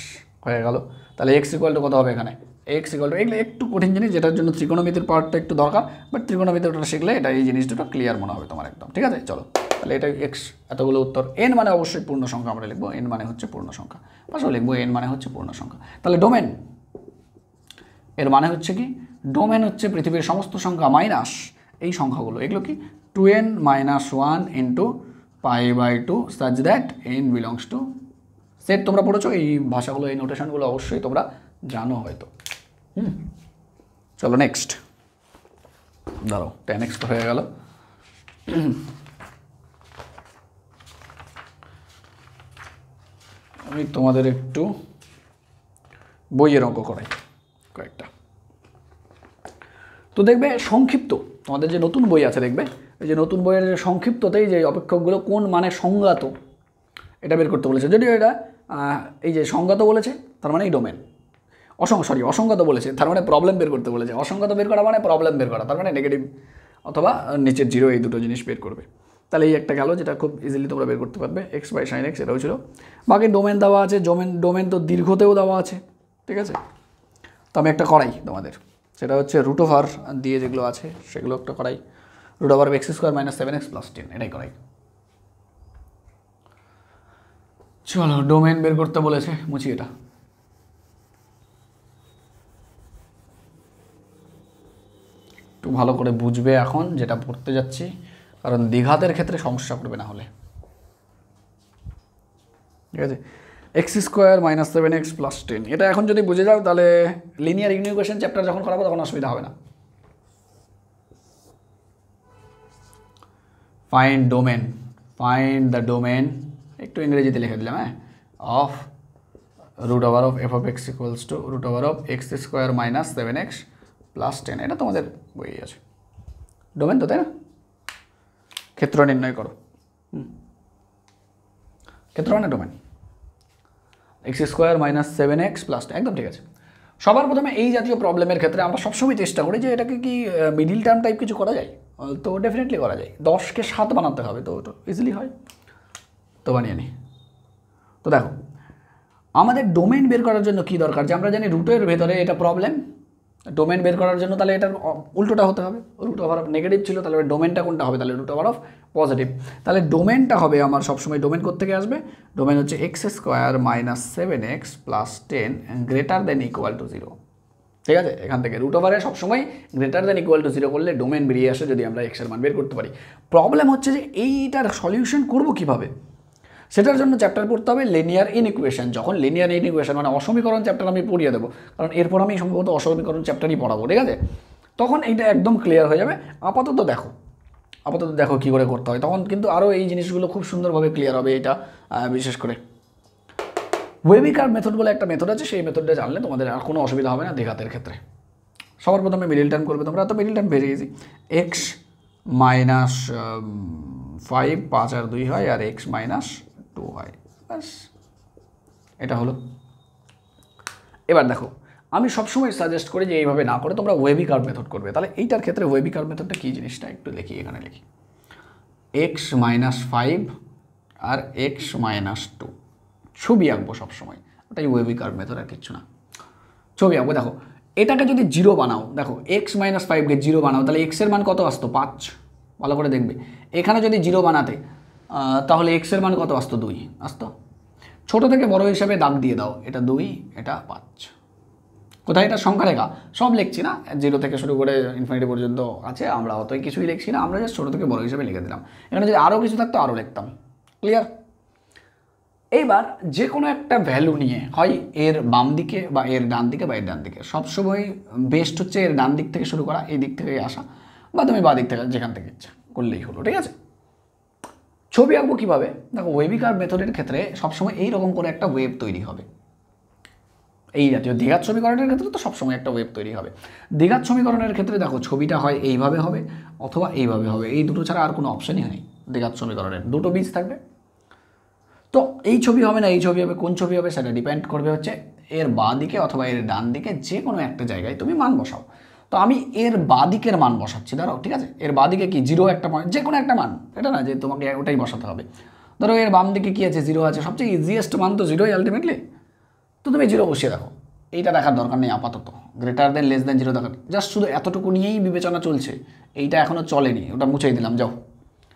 A: হয়ে গেল তাহলে এক্স ইকুয়াল টু কত হবে এখানে এক্স ইকাল টু এগুলো একটু কঠিন জিনিস যেটার জন্য ত্রিকোণমিতির পার্টটা একটু দরকার বাট ত্রিকোণমিতি ওটা শিখলে এটা এই জিনিস দুটো ক্লিয়ার মনে হবে তোমার একদম ঠিক আছে চলো তাহলে এটা এক্স এতগুলো উত্তর এন মানে অবশ্যই পূর্ণ সংখ্যা আমরা লিখবো এন মানে হচ্ছে পূর্ণ সংখ্যা পাশে লিখবো এন মানে হচ্ছে পূর্ণ সংখ্যা তাহলে ডোমেন এর মানে হচ্ছে কি ডোমেন হচ্ছে পৃথিবীর সমস্ত সংখ্যা মাইনাস এই সংখ্যাগুলো এগুলো কি two n minus one into pi by two such that n belongs to set তোমরা পড়েছো এই ভাষাগুলো এই নোটেশনগুলো অবশ্যই তোমরা জানো হয়তো হুম চলো নেক্সট দাঁড়াও টেন এক্স হয়ে গেল আমি তোমাদের একটু বইয়ের অঙ্ক করাই কয়েকটা তো দেখবে সংক্ষিপ্ত তোমাদের যে নতুন বই আছে দেখবে এই যে নতুন বইয়ের যে সংক্ষিপ্ততেই যে অপেক্ষকগুলো কোন মানে সংজ্ঞাত এটা বের করতে বলেছে যদিও এটা এই যে সংজ্ঞাত বলেছে তার মানে এই ডোমেন অসং সরি অসংগত বলেছে তার মানে প্রবলেম বের করতে বলেছে অসংগত বের করা মানে প্রবলেম বের করা তার মানে নেগেটিভ অথবা নিচের জিরো এই দুটো জিনিস বের করবে তাহলে এই একটা গেল যেটা খুব ইজিলি তোমরা বের করতে পারবে এক্স বাই সাইন এক্স এটাও ছিল বাকি ডোমেন দেওয়া আছে ডোমেন ডোমেন তো দীর্ঘতেও দেওয়া আছে ঠিক আছে তো আমি একটা করাই তোমাদের সেটা হচ্ছে রুট ওভার দিয়ে যেগুলো আছে সেগুলো একটা করাই root over x square minus seven x plus ten এটাই করাই চলো ডোমেন বের করতে বলেছে মুছি এটা একটু ভালো করে বুঝবে এখন যেটা পড়তে যাচ্ছি কারণ দীঘাতের ক্ষেত্রে সমস্যা করবে না হলে ঠিক আছে x square minus seven x plus ten এটা এখন যদি বুঝে যাও তাহলে লিনিয়ার ইগনিউকেশন চ্যাপ্টার যখন করাবো তখন অসুবিধা হবে না find domain find the domain একটু ইংরেজিতে লিখে দিলাম হ্যাঁ of root over of f of x equals to root over of x square minus seven x plus ten এটা তোমাদের বইয়ে আছে ডোমেন তো তাই না ক্ষেত্র নির্ণয় করো ক্ষেত্র মানে domain x square minus seven x plus একদম ঠিক আছে সবার প্রথমে এই জাতীয় প্রবলেমের ক্ষেত্রে আমরা সবসময় চেষ্টা করি যে এটাকে কি মিডিল টার্ম টাইপ কিছু করা যায় তো ডেফিনেটলি করা যায় দশকে সাত বানাতে হবে তো ইজিলি হয় তো বানিয়ে নিই তো দেখো আমাদের ডোমেন বের করার জন্য কি দরকার যে আমরা জানি রুটের ভেতরে এটা প্রবলেম ডোমেন বের করার জন্য তাহলে এটার উল্টোটা হতে হবে রুট ওভার অফ নেগেটিভ ছিল তাহলে ডোমেনটা কোনটা হবে তাহলে রুট ওভার অফ পজিটিভ তাহলে ডোমেনটা হবে আমার সবসময় ডোমেন থেকে আসবে ডোমেন হচ্ছে x square minus seven x plus ten greater than equal to zero ঠিক আছে এখান থেকে রুট ওভারে সবসময় greater than equal to zero করলে ডোমেন বেরিয়ে আসে যদি আমরা এক্সের মান বের করতে পারি প্রবলেম হচ্ছে যে এইটার সলিউশন করবো কীভাবে সেটার জন্য চ্যাপ্টার পড়তে হবে লেনিয়ার ইনিকুয়েশন যখন লেনিয়ার ইনইকুয়েশন মানে অসমীকরণ চ্যাপ্টার আমি পড়িয়ে দেবো কারণ এরপর আমি সম্ভবত অসমীকরণ চ্যাপ্টারই পড়াবো ঠিক আছে তখন এইটা একদম ক্লিয়ার হয়ে যাবে আপাতত দেখো আপাতত দেখো কী করে করতে হয় তখন কিন্তু আরও এই জিনিসগুলো খুব সুন্দরভাবে ক্লিয়ার হবে এটা বিশেষ করে ওয়েবিকার মেথড বলে একটা মেথড আছে সেই মেথডটা জানলে তোমাদের আর কোনো অসুবিধা হবে না দীঘাতের ক্ষেত্রে সবার প্রথমে মিডিল টার্ম করবে তোমরা তো middle term very easy x minus five পাঁচ আর দুই হয় আর এক্স মাইনাস টু হয় বাস এটা হলো এবার দেখো আমি সবসময় সাজেস্ট করি যে এইভাবে না করে তোমরা ওয়েবি কার্ভ মেথড করবে তাহলে এইটার ক্ষেত্রে ওয়েবি কার্ভ মেথডটা কী জিনিসটা একটু লিখি এখানে লিখি এক্স মাইনাস ফাইভ আর এক্স মাইনাস টু ছবি আঁকবো সবসময় ওটাই ওয়েবি কার্ভ মেথড আর কিচ্ছু না ছবি আঁকবো দেখো এটাকে যদি জিরো বানাও দেখো এক্স মাইনাস ফাইভকে জিরো বানাও তাহলে এক্সের মান কত আসতো পাঁচ ভালো করে দেখবে এখানে যদি জিরো বানাতে তাহলে এক্সের মান কত আসতো দুই আসতো ছোটো থেকে বড় হিসাবে দাগ দিয়ে দাও এটা দুই এটা পাঁচ কোথায় এটা সংখ্যা রেখা সব লিখছি না জিরো থেকে শুরু করে ইনফিনিটি পর্যন্ত আছে আমরা অতই কিছুই লিখছি না আমরা জাস্ট ছোটো থেকে বড় হিসেবে লিখে দিলাম এখানে যদি আরও কিছু থাকতো আরও লিখতাম ক্লিয়ার এইবার যে কোনো একটা ভ্যালু নিয়ে হয় এর বাম দিকে বা এর ডান দিকে বা এর ডান দিকে সবসময় বেস্ট হচ্ছে এর ডান দিক থেকে শুরু করা এই দিক থেকে আসা বা তুমি বা দিক থেকে যেখান থেকে ইচ্ছা করলেই হলো ঠিক আছে ছবি আঁকবো কীভাবে দেখো ওয়েবিকার মেথডের ক্ষেত্রে সবসময় এইরকম করে একটা ওয়েব তৈরি হবে এই জাতীয় দীঘার ছবিকরণের ক্ষেত্রে তো সবসময় একটা ওয়েব তৈরি হবে দীঘার ছবিকরণের ক্ষেত্রে দেখো ছবিটা হয় এইভাবে হবে অথবা এইভাবে হবে এই দুটো ছাড়া আর কোনো অপশানই নেই দীঘার ছবিকরণের দুটো বীজ থাকবে তো এই ছবি হবে না এই ছবি হবে কোন ছবি হবে সেটা ডিপেন্ড করবে হচ্ছে এর বাঁ দিকে অথবা এর ডান দিকে যে কোনো একটা জায়গায় তুমি মান বসাও তো আমি এর বাদিকের মান বসাচ্ছি ধরো ঠিক আছে এর বাদিকে কি জিরো একটা পয়েন্ট যে কোনো একটা মান এটা না যে তোমাকে ওটাই বসাতে হবে ধরো এর বাম দিকে কী আছে জিরো আছে সবচেয়ে ইজিয়েস্ট মান তো জিরোই আলটিমেটলি তো তুমি জিরো বসিয়ে দেখো এইটা দেখার দরকার নেই আপাতত greater than less than zero দেখার জাস্ট শুধু এতটুকু নিয়েই বিবেচনা চলছে এইটা এখনও চলেনি ওটা মুছেই দিলাম যাও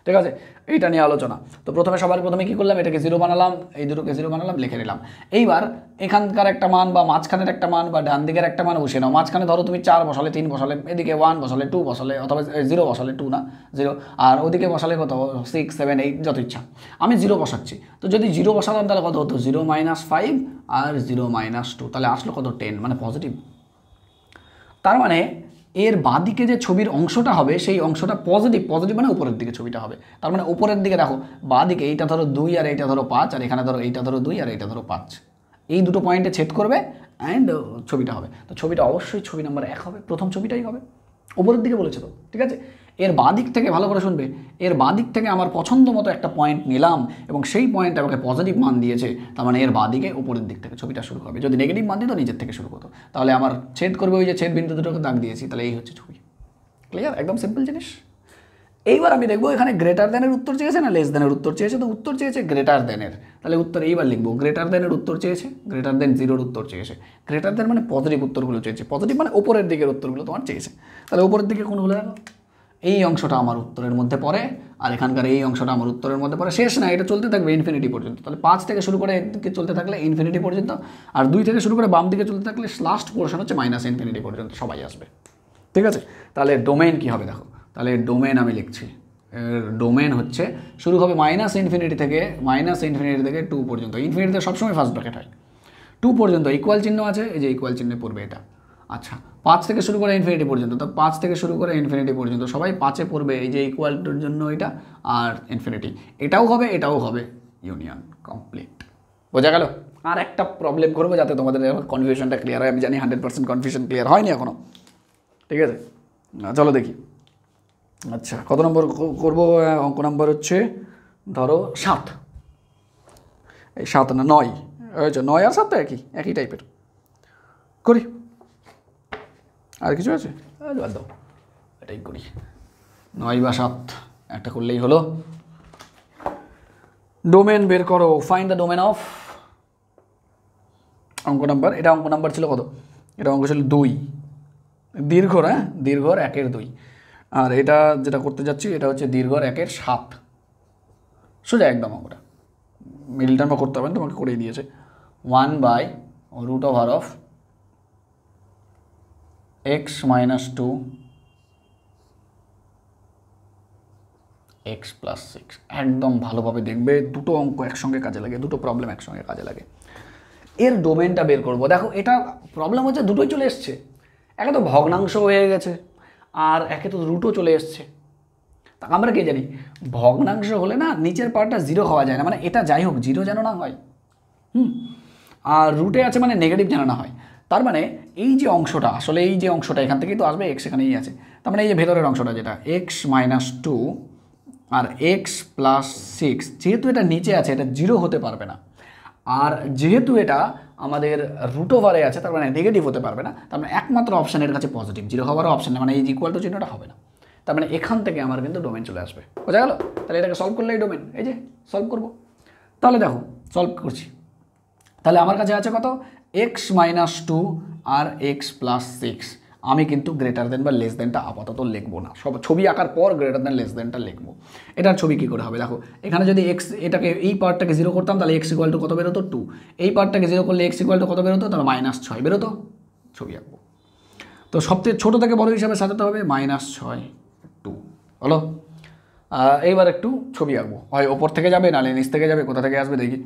A: ঠিক আছে এইটা নিয়ে আলোচনা তো প্রথমে সবার প্রথমে কি করলাম এটাকে জিরো বানালাম এই দুটোকে জিরো বানালাম লিখে নিলাম এইবার এখানকার একটা মান বা মাঝখানের একটা মান বা ডান দিকের একটা মান বসিয়ে নাও মাঝখানে ধরো তুমি চার বসালে তিন বসালে এদিকে ওয়ান বসালে টু বসালে অথবা জিরো বসালে টু না জিরো আর ওদিকে বসালে কত সিক্স সেভেন এইট যত ইচ্ছা আমি জিরো বসাচ্ছি তো যদি জিরো বসালাম তাহলে কত হতো জিরো মাইনাস ফাইভ আর জিরো মাইনাস টু তাহলে আসলো কত টেন মানে পজিটিভ তার মানে এর বাঁদিকে যে ছবির অংশটা হবে সেই অংশটা পজিটিভ পজিটিভ মানে উপরের দিকে ছবিটা হবে তার মানে উপরের দিকে দেখো বাঁদিকে এইটা ধরো দুই আর এইটা ধরো পাঁচ আর এখানে ধরো এইটা ধরো দুই আর এইটা ধরো পাঁচ এই দুটো পয়েন্টে ছেদ করবে অ্যান্ড ছবিটা হবে তো ছবিটা অবশ্যই ছবি নাম্বার এক হবে প্রথম ছবিটাই হবে উপরের দিকে বলেছে তো ঠিক আছে এর দিক থেকে ভালো করে শুনবে এর দিক থেকে আমার পছন্দ মতো একটা পয়েন্ট নিলাম এবং সেই পয়েন্ট আমাকে পজিটিভ মান দিয়েছে তার মানে এর দিকে উপরের দিক থেকে ছবিটা শুরু হবে যদি নেগেটিভ মান দিত নিজের থেকে শুরু করতো তাহলে আমার ছেদ করবে ওই যে ছেদ বিন্দু দুটোকে দাগ দিয়েছি তাহলে এই হচ্ছে ছবি ক্লিয়ার একদম সিম্পল জিনিস এইবার আমি দেখবো এখানে গ্রেটার দেনের উত্তর চেয়েছে না লেস দেনের উত্তর চেয়েছে তো উত্তর চেয়েছে গ্রেটার দেনের তাহলে উত্তর এইবার লিখবো গ্রেটার দেনের উত্তর চেয়েছে গ্রেটার দেন জিরোর উত্তর চেয়েছে গ্রেটার দেন মানে পজিটিভ উত্তরগুলো চেয়েছে পজিটিভ মানে ওপরের দিকের উত্তরগুলো তোমার চেয়েছে তাহলে ওপরের দিকে কোনগুলো দেখো এই অংশটা আমার উত্তরের মধ্যে পড়ে আর এখানকার এই অংশটা আমার উত্তরের মধ্যে পড়ে শেষ না এটা চলতে থাকবে ইনফিনিটি পর্যন্ত তাহলে পাঁচ থেকে শুরু করে একদিকে চলতে থাকলে ইনফিনিটি পর্যন্ত আর দুই থেকে শুরু করে বাম দিকে চলতে থাকলে লাস্ট পোর্শন হচ্ছে মাইনাস ইনফিনিটি পর্যন্ত সবাই আসবে ঠিক আছে তাহলে ডোমেন কি হবে দেখো তাহলে ডোমেন আমি লিখছি ডোমেন হচ্ছে শুরু হবে মাইনাস ইনফিনিটি থেকে মাইনাস ইনফিনিটি থেকে টু পর্যন্ত ইনফিনিটিতে সবসময় ফার্স্ট ব্র্যাকেট হয় টু পর্যন্ত ইকুয়াল চিহ্ন আছে এই যে ইকুয়াল চিহ্নে পড়বে এটা আচ্ছা পাঁচ থেকে শুরু করে ইনফিনিটি পর্যন্ত তো পাঁচ থেকে শুরু করে ইনফিনিটি পর্যন্ত সবাই পাঁচে পড়বে এই যে ইকুয়ালটির জন্য এটা আর ইনফিনিটি এটাও হবে এটাও হবে ইউনিয়ন কমপ্লিট বোঝা গেল আর একটা প্রবলেম করবো যাতে তোমাদের কনফিউশনটা ক্লিয়ার হয় আমি জানি হান্ড্রেড পার্সেন্ট কনফিউশন ক্লিয়ার হয়নি এখনও ঠিক আছে চলো দেখি আচ্ছা কত নম্বর করবো অঙ্ক নম্বর হচ্ছে ধরো সাত এই সাত না নয় আচ্ছা নয় আর সাত তো একই একই টাইপের করি আর কিছু আছে বাদ দাও এটাই করি নয় বা সাত একটা করলেই হলো ডোমেন বের করো ফাইন দ্য ডোমেন অফ অঙ্ক নাম্বার এটা অঙ্ক নাম্বার ছিল কত এটা অঙ্ক ছিল দুই দীর্ঘর হ্যাঁ দীর্ঘর একের দুই আর এটা যেটা করতে যাচ্ছি এটা হচ্ছে দীর্ঘর একের সাত সোজা একদম অঙ্কটা মিডিল টার্মও করতে হবে তোমাকে করেই দিয়েছে one by root over of x minus 2 x plus 6 একদম ভালোভাবে দেখবে দুটো অঙ্ক একসঙ্গে কাজে লাগে দুটো প্রবলেম একসঙ্গে কাজে লাগে এর ডোমেনটা বের করব দেখো এটা প্রবলেম হচ্ছে দুটোই চলে এসছে একে তো ভগ্নাংশ হয়ে গেছে আর একে তো রুটও চলে এসছে তা আমরা কে জানি ভগ্নাংশ হলে না নিচের পার্টটা জিরো হওয়া যায় না মানে এটা যাই হোক জিরো যেন না হয় হুম আর রুটে আছে মানে নেগেটিভ যেন না হয় তার মানে এই যে অংশটা আসলে এই যে অংশটা এখান থেকেই তো আসবে এক্স এখানেই আছে তার মানে এই যে ভেতরের অংশটা যেটা এক্স মাইনাস টু আর এক্স প্লাস সিক্স যেহেতু এটা নিচে আছে এটা জিরো হতে পারবে না আর যেহেতু এটা আমাদের রুট ওভারে আছে তার মানে নেগেটিভ হতে পারবে না তার মানে একমাত্র অপশান কাছে পজিটিভ জিরো হওয়ারও অপশান মানে এই ইকুয়াল টু চিহ্নটা হবে না তার মানে এখান থেকে আমার কিন্তু ডোমেন চলে আসবে বোঝা গেল তাহলে এটাকে সলভ করলেই ডোমেন এই যে সলভ করবো তাহলে দেখো সলভ করছি তাহলে আমার কাছে আছে কত এক্স মাইনাস টু আর এক্স প্লাস সিক্স আমি কিন্তু গ্রেটার দেন বা লেস দেনটা আপাতত লিখবো না সব ছবি আঁকার পর গ্রেটার দেন লেস দেনটা লিখবো এটার ছবি কী করে হবে দেখো এখানে যদি এক্স এটাকে এই পার্টটাকে জিরো করতাম তাহলে এক্স ইকুয়াল টু কত বেরোতো টু এই পার্টটাকে জিরো করলে এক্স ইকুয়াল টু কত বেরোতো তাহলে মাইনাস ছয় বেরোতো ছবি আঁকবো তো সবথেকে ছোটো থেকে বড় হিসাবে সাজাতে হবে মাইনাস ছয় টু হলো এইবার একটু ছবি আঁকবো হয় ওপর থেকে যাবে নালে নিচ থেকে যাবে কোথা থেকে আসবে দেখি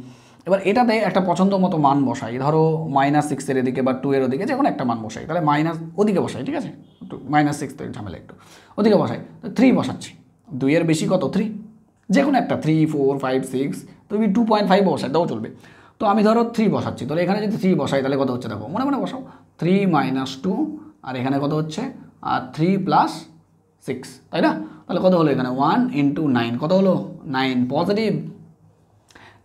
A: এবার এটাতে একটা পছন্দ মতো মান বসাই ধরো মাইনাস সিক্সের এদিকে বা টু এর ওদিকে যে কোনো একটা মান বসাই তাহলে মাইনাস ওদিকে বসাই ঠিক আছে একটু মাইনাস সিক্স তো ঝামেলা একটু ওদিকে বসাই তো থ্রি বসাচ্ছি দুইয়ের বেশি কত থ্রি যে কোনো একটা থ্রি ফোর ফাইভ সিক্স তুমি টু পয়েন্ট ফাইভ বসাই তাও চলবে তো আমি ধরো থ্রি বসাচ্ছি তাহলে এখানে যদি থ্রি বসাই তাহলে কত হচ্ছে দেখো মনে মনে বসাও থ্রি মাইনাস টু আর এখানে কত হচ্ছে আর থ্রি প্লাস সিক্স তাই না তাহলে কত হলো এখানে ওয়ান ইন্টু নাইন কত হলো নাইন পজিটিভ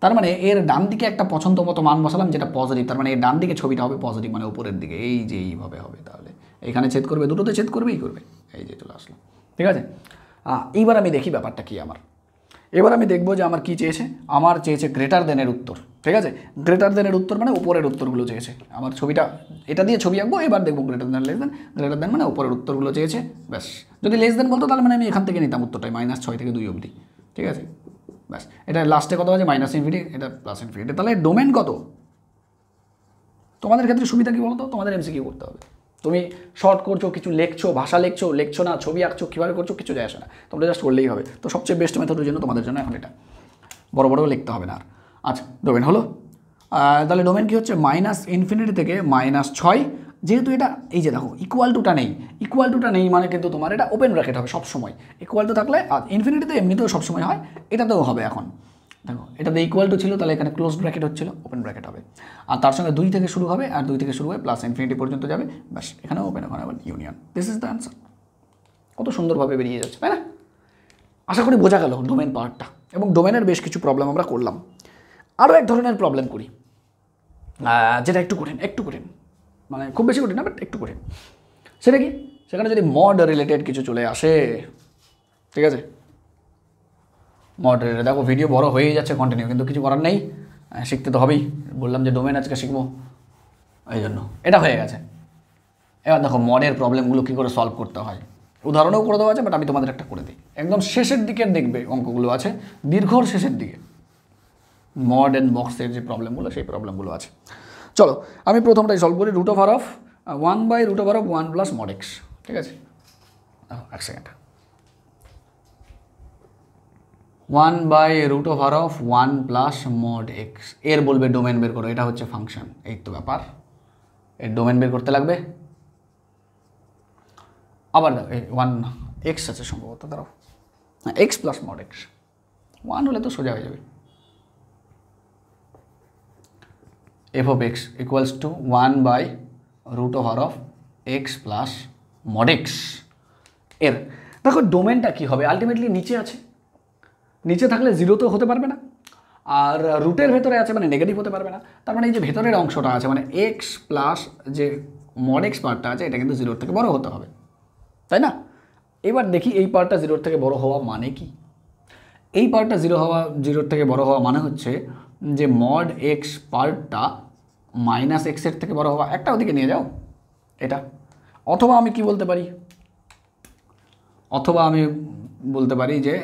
A: তার মানে এর ডান দিকে একটা পছন্দ মতো মান বসালাম যেটা পজিটিভ তার মানে এর ডান দিকে ছবিটা হবে পজিটিভ মানে উপরের দিকে এই যে এইভাবে হবে তাহলে এখানে ছেদ করবে দুটোতে ছেদ করবেই করবে এই যে চলে আসলো ঠিক আছে এইবার আমি দেখি ব্যাপারটা কি আমার এবার আমি দেখব যে আমার কি চেয়েছে আমার চেয়েছে গ্রেটার দেনের উত্তর ঠিক আছে গ্রেটার দেনের উত্তর মানে উপরের উত্তরগুলো চেয়েছে আমার ছবিটা এটা দিয়ে ছবি আঁকবো এবার দেখবো greater than less than greater than মানে উপরের উত্তরগুলো চেয়েছে ব্যাস যদি লেস দেন বলতো তাহলে মানে আমি এখান থেকে নিতাম উত্তরটাই মাইনাস ছয় থেকে দুই অবধি ঠিক আছে ব্যাস এটা লাস্টে কত আছে মাইনাস ইনফিনিটি এটা প্লাস ইনফিনিটি তাহলে ডোমেন কত তোমাদের ক্ষেত্রে সুবিধা কী বলো তো তোমাদের কি করতে হবে তুমি শর্ট করছো কিছু লেখছো ভাষা লেখছো লেখছো না ছবি আঁকছো কীভাবে করছো কিছু যায় আসে না তোমরা জাস্ট করলেই হবে তো সবচেয়ে বেস্ট মেথড জন্য তোমাদের জন্য এখন এটা বড় বড়ো লিখতে হবে না আর আচ্ছা ডোমেন হলো তাহলে ডোমেন কী হচ্ছে মাইনাস ইনফিনিটি থেকে মাইনাস ছয় যেহেতু এটা এই যে দেখো ইকুয়াল টুটা নেই ইকুয়াল টুটা নেই মানে কিন্তু তোমার এটা ওপেন ব্র্যাকেট হবে সবসময় ইকুয়াল টু থাকলে আর ইনফিনিটিতে এমনিতেও সবসময় হয় এটাতেও হবে এখন দেখো এটাতে ইকুয়াল টু ছিল তাহলে এখানে ক্লোজ ব্র্যাকেট হচ্ছিল ওপেন ব্র্যাকেট হবে আর তার সঙ্গে দুই থেকে শুরু হবে আর দুই থেকে শুরু হয়ে প্লাস ইনফিনিটি পর্যন্ত যাবে ব্যাস এখানেও ওপেন এখন আবার union this is the answer কত সুন্দরভাবে বেরিয়ে যাচ্ছে তাই না আশা করি বোঝা গেল ডোমেন পাওয়ারটা এবং ডোমেনের বেশ কিছু প্রবলেম আমরা করলাম আরও এক ধরনের প্রবলেম করি যেটা একটু করেন একটু করেন মানে খুব বেশি কঠিন না বাট একটু কঠিন সেটা কি সেখানে যদি মড রিলেটেড কিছু চলে আসে ঠিক আছে মড রিলেটেড দেখো ভিডিও বড় হয়েই যাচ্ছে কন্টিনিউ কিন্তু কিছু করার নেই শিখতে তো হবেই বললাম যে ডোমেন আজকে শিখবো এই জন্য এটা হয়ে গেছে এবার দেখো মডের প্রবলেমগুলো কী করে সলভ করতে হয় উদাহরণও করে দেওয়া আছে বাট আমি তোমাদের একটা করে দিই একদম শেষের দিকে দেখবে অঙ্কগুলো আছে দীর্ঘর শেষের দিকে মড অ্যান্ড বক্সের যে প্রবলেমগুলো সেই প্রবলেমগুলো আছে চলো আমি প্রথমটাই সলভ করি root over of one by root over of one plus mod x ঠিক আছে এক second one by root over of one plus mod x এর বলবে ডোমেন বের করো এটা হচ্ছে ফাংশন এই তো ব্যাপার এর ডোমেন বের করতে লাগবে আবার দেখো ওয়ান এক্স আছে সম্ভবত দাঁড়াও x plus mod x one হলে তো সোজা হয়ে যাবে f of x equals to 1 by root over of x plus mod x এর দেখো ডোমেনটা কি হবে আলটিমেটলি নিচে আছে নিচে থাকলে জিরো তো হতে পারবে না আর রুটের ভেতরে আছে মানে নেগেটিভ হতে পারবে না তার মানে এই যে ভেতরের অংশটা আছে মানে এক্স প্লাস যে মড এক্স পার্টটা আছে এটা কিন্তু জিরোর থেকে বড় হতে হবে তাই না এবার দেখি এই পার্টটা জিরোর থেকে বড় হওয়া মানে কি এই পার্টটা জিরো হওয়া জিরোর থেকে বড় হওয়া মানে হচ্ছে যে মড এক্স পার্টটা মাইনাস এক্সের থেকে বড় হওয়া একটা ওদিকে নিয়ে যাও এটা অথবা আমি কি বলতে পারি অথবা আমি বলতে পারি যে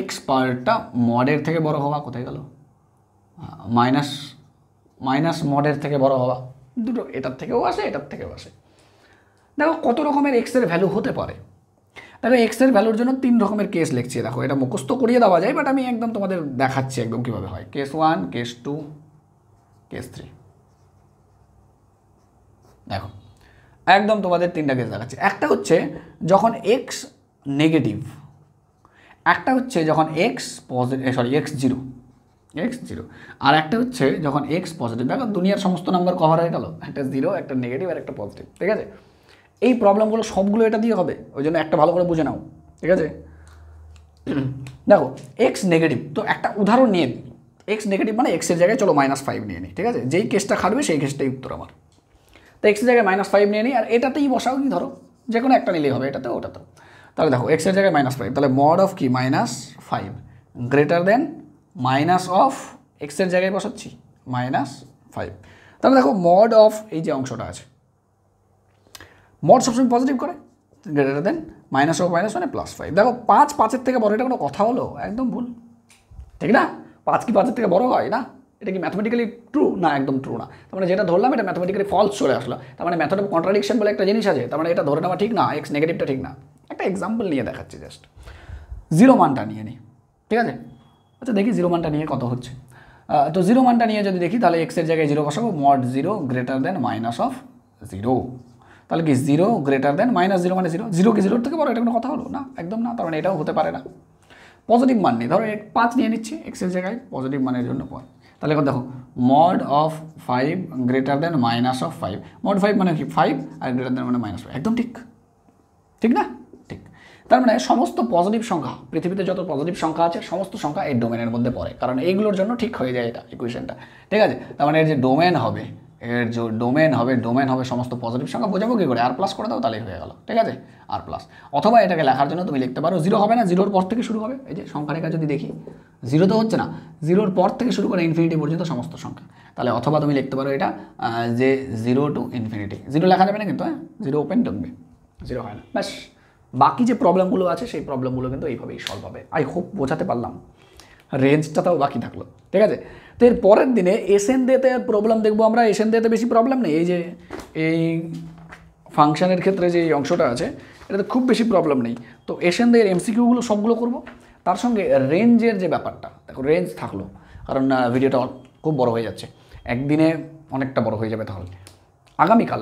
A: এক্স পাওয়ারটা মডের থেকে বড় হওয়া কোথায় গেল মাইনাস মাইনাস মডের থেকে বড় হওয়া দুটো এটার থেকেও আসে এটার থেকেও আসে দেখো কত রকমের এক্সের ভ্যালু হতে পারে দেখো এক্সের ভ্যালুর জন্য তিন রকমের কেস লিখছি দেখো এটা মুখস্থ করিয়ে দেওয়া যায় বাট আমি একদম তোমাদের দেখাচ্ছি একদম কীভাবে হয় case one case two case three দেখো একদম তোমাদের তিনটা কেস দেখাচ্ছে একটা হচ্ছে যখন এক্স নেগেটিভ একটা হচ্ছে যখন x positive sorry x zero x zero আর একটা হচ্ছে যখন এক্স পজিটিভ দেখো দুনিয়ার সমস্ত নাম্বার কভার হয়ে গেল একটা জিরো একটা নেগেটিভ আর একটা পজিটিভ ঠিক আছে এই প্রবলেমগুলো সবগুলো এটা দিয়ে হবে ওই জন্য একটা ভালো করে বুঝে নাও ঠিক আছে দেখো এক্স নেগেটিভ তো একটা উদাহরণ নিয়ে এক্স নেগেটিভ মানে এক্সের জায়গায় চলো মাইনাস ফাইভ নিয়ে নিই ঠিক আছে যেই কেসটা খাটবে সেই কেসটাই উত্তর আমার তো এক্সের জায়গায় মাইনাস ফাইভ নিয়ে নিই আর এটাতেই বসাও কি ধরো যে কোনো একটা নিলেই হবে এটাতে ওটাতে তাহলে দেখো এক্সের জায়গায় মাইনাস ফাইভ তাহলে মড অফ কি minus five greater than minus of এক্সের জায়গায় বসাচ্ছি মাইনাস ফাইভ তাহলে দেখো মড অফ এই যে অংশটা আছে মড সবসময় পজিটিভ করে greater than minus of minus মানে প্লাস ফাইভ দেখো পাঁচ পাঁচের থেকে বড় এটা কোনো কথা হলো একদম ভুল ঠিক না পাঁচ কি পাঁচের থেকে বড় হয় না এটা কি ম্যাথমেটিক্যালি ট্রু না একদম ট্রু না তার মানে যেটা ধরলাম এটা ম্যাথমেটিক্যালি ফলস চলে আসলো তার মানে ম্যাথড অফ কন্ট্রাডিকশন বলে একটা জিনিস আছে তার মানে এটা ধরে নেওয়া ঠিক না এক্স নেগেটিভটা ঠিক না একটা এক্সাম্পল নিয়ে দেখাচ্ছি জাস্ট জিরো মানটা নিয়ে নিই ঠিক আছে আচ্ছা দেখি জিরো মানটা নিয়ে কত হচ্ছে তো জিরো মানটা নিয়ে যদি দেখি তাহলে এক্সের জায়গায় জিরো বসাবো mod zero greater than minus of zero তাহলে কি zero greater than minus zero মানে জিরো জিরো কি জিরোর থেকে বড় এটা কোনো কথা হলো না একদম না তার মানে এটাও হতে পারে না পজিটিভ মান নেই ধরো পাঁচ নিয়ে নিচ্ছি এক্সের জায়গায় পজিটিভ মানের জন্য পয়েন্ট তাহলে দেখো mod of five greater than minus of five mod five মানে কি ফাইভ আর গ্রেটার দেন মানে মাইনাস ফাইভ একদম ঠিক ঠিক না ঠিক তার মানে সমস্ত পজিটিভ সংখ্যা পৃথিবীতে যত পজিটিভ সংখ্যা আছে সমস্ত সংখ্যা এই ডোমেনের মধ্যে পড়ে কারণ এইগুলোর জন্য ঠিক হয়ে যায় এটা ইকুয়েশনটা ঠিক আছে তার মানে এর যে ডোমেন হবে এর যে ডোমেন হবে ডোমেন হবে সমস্ত পজিটিভ সংখ্যা বোঝাবো কী করে আর প্লাস করে দাও তাহলেই হয়ে গেল ঠিক আছে আর প্লাস অথবা এটাকে লেখার জন্য তুমি লিখতে পারো জিরো হবে না জিরোর পর থেকে শুরু হবে এই যে সংখ্যা রেখা যদি দেখি জিরো তো হচ্ছে না জিরোর পর থেকে শুরু করে ইনফিনিটি পর্যন্ত সমস্ত সংখ্যা তাহলে অথবা তুমি লিখতে পারো এটা যে জিরো টু ইনফিনিটি জিরো লেখা যাবে না কিন্তু হ্যাঁ জিরো ওপেন ঢুকবে জিরো হয় না ব্যাস বাকি যে প্রবলেমগুলো আছে সেই প্রবলেমগুলো কিন্তু এইভাবেই সলভ হবে আই হোপ বোঝাতে পারলাম রেঞ্জটা তাও বাকি থাকলো ঠিক আছে তো এর পরের দিনে এসএন দেতে প্রবলেম দেখবো আমরা এসএন দেতে বেশি প্রবলেম নেই এই যে এই ফাংশানের ক্ষেত্রে যে অংশটা আছে এটাতে খুব বেশি প্রবলেম নেই তো এসএন দের এমসিকিউগুলো সবগুলো করব তার সঙ্গে রেঞ্জের যে ব্যাপারটা দেখো রেঞ্জ থাকলো কারণ ভিডিওটা খুব বড় হয়ে যাচ্ছে একদিনে অনেকটা বড় হয়ে যাবে তাহলে আগামীকাল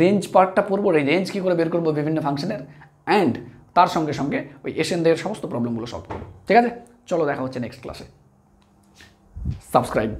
A: রেঞ্জ পার্টটা পড়বো রেঞ্জ কী করে বের করবো বিভিন্ন ফাংশনের অ্যান্ড তার সঙ্গে সঙ্গে ওই দেয়ের সমস্ত প্রবলেমগুলো সলভ করবো ঠিক আছে চলো দেখা হচ্ছে নেক্সট ক্লাসে subscribe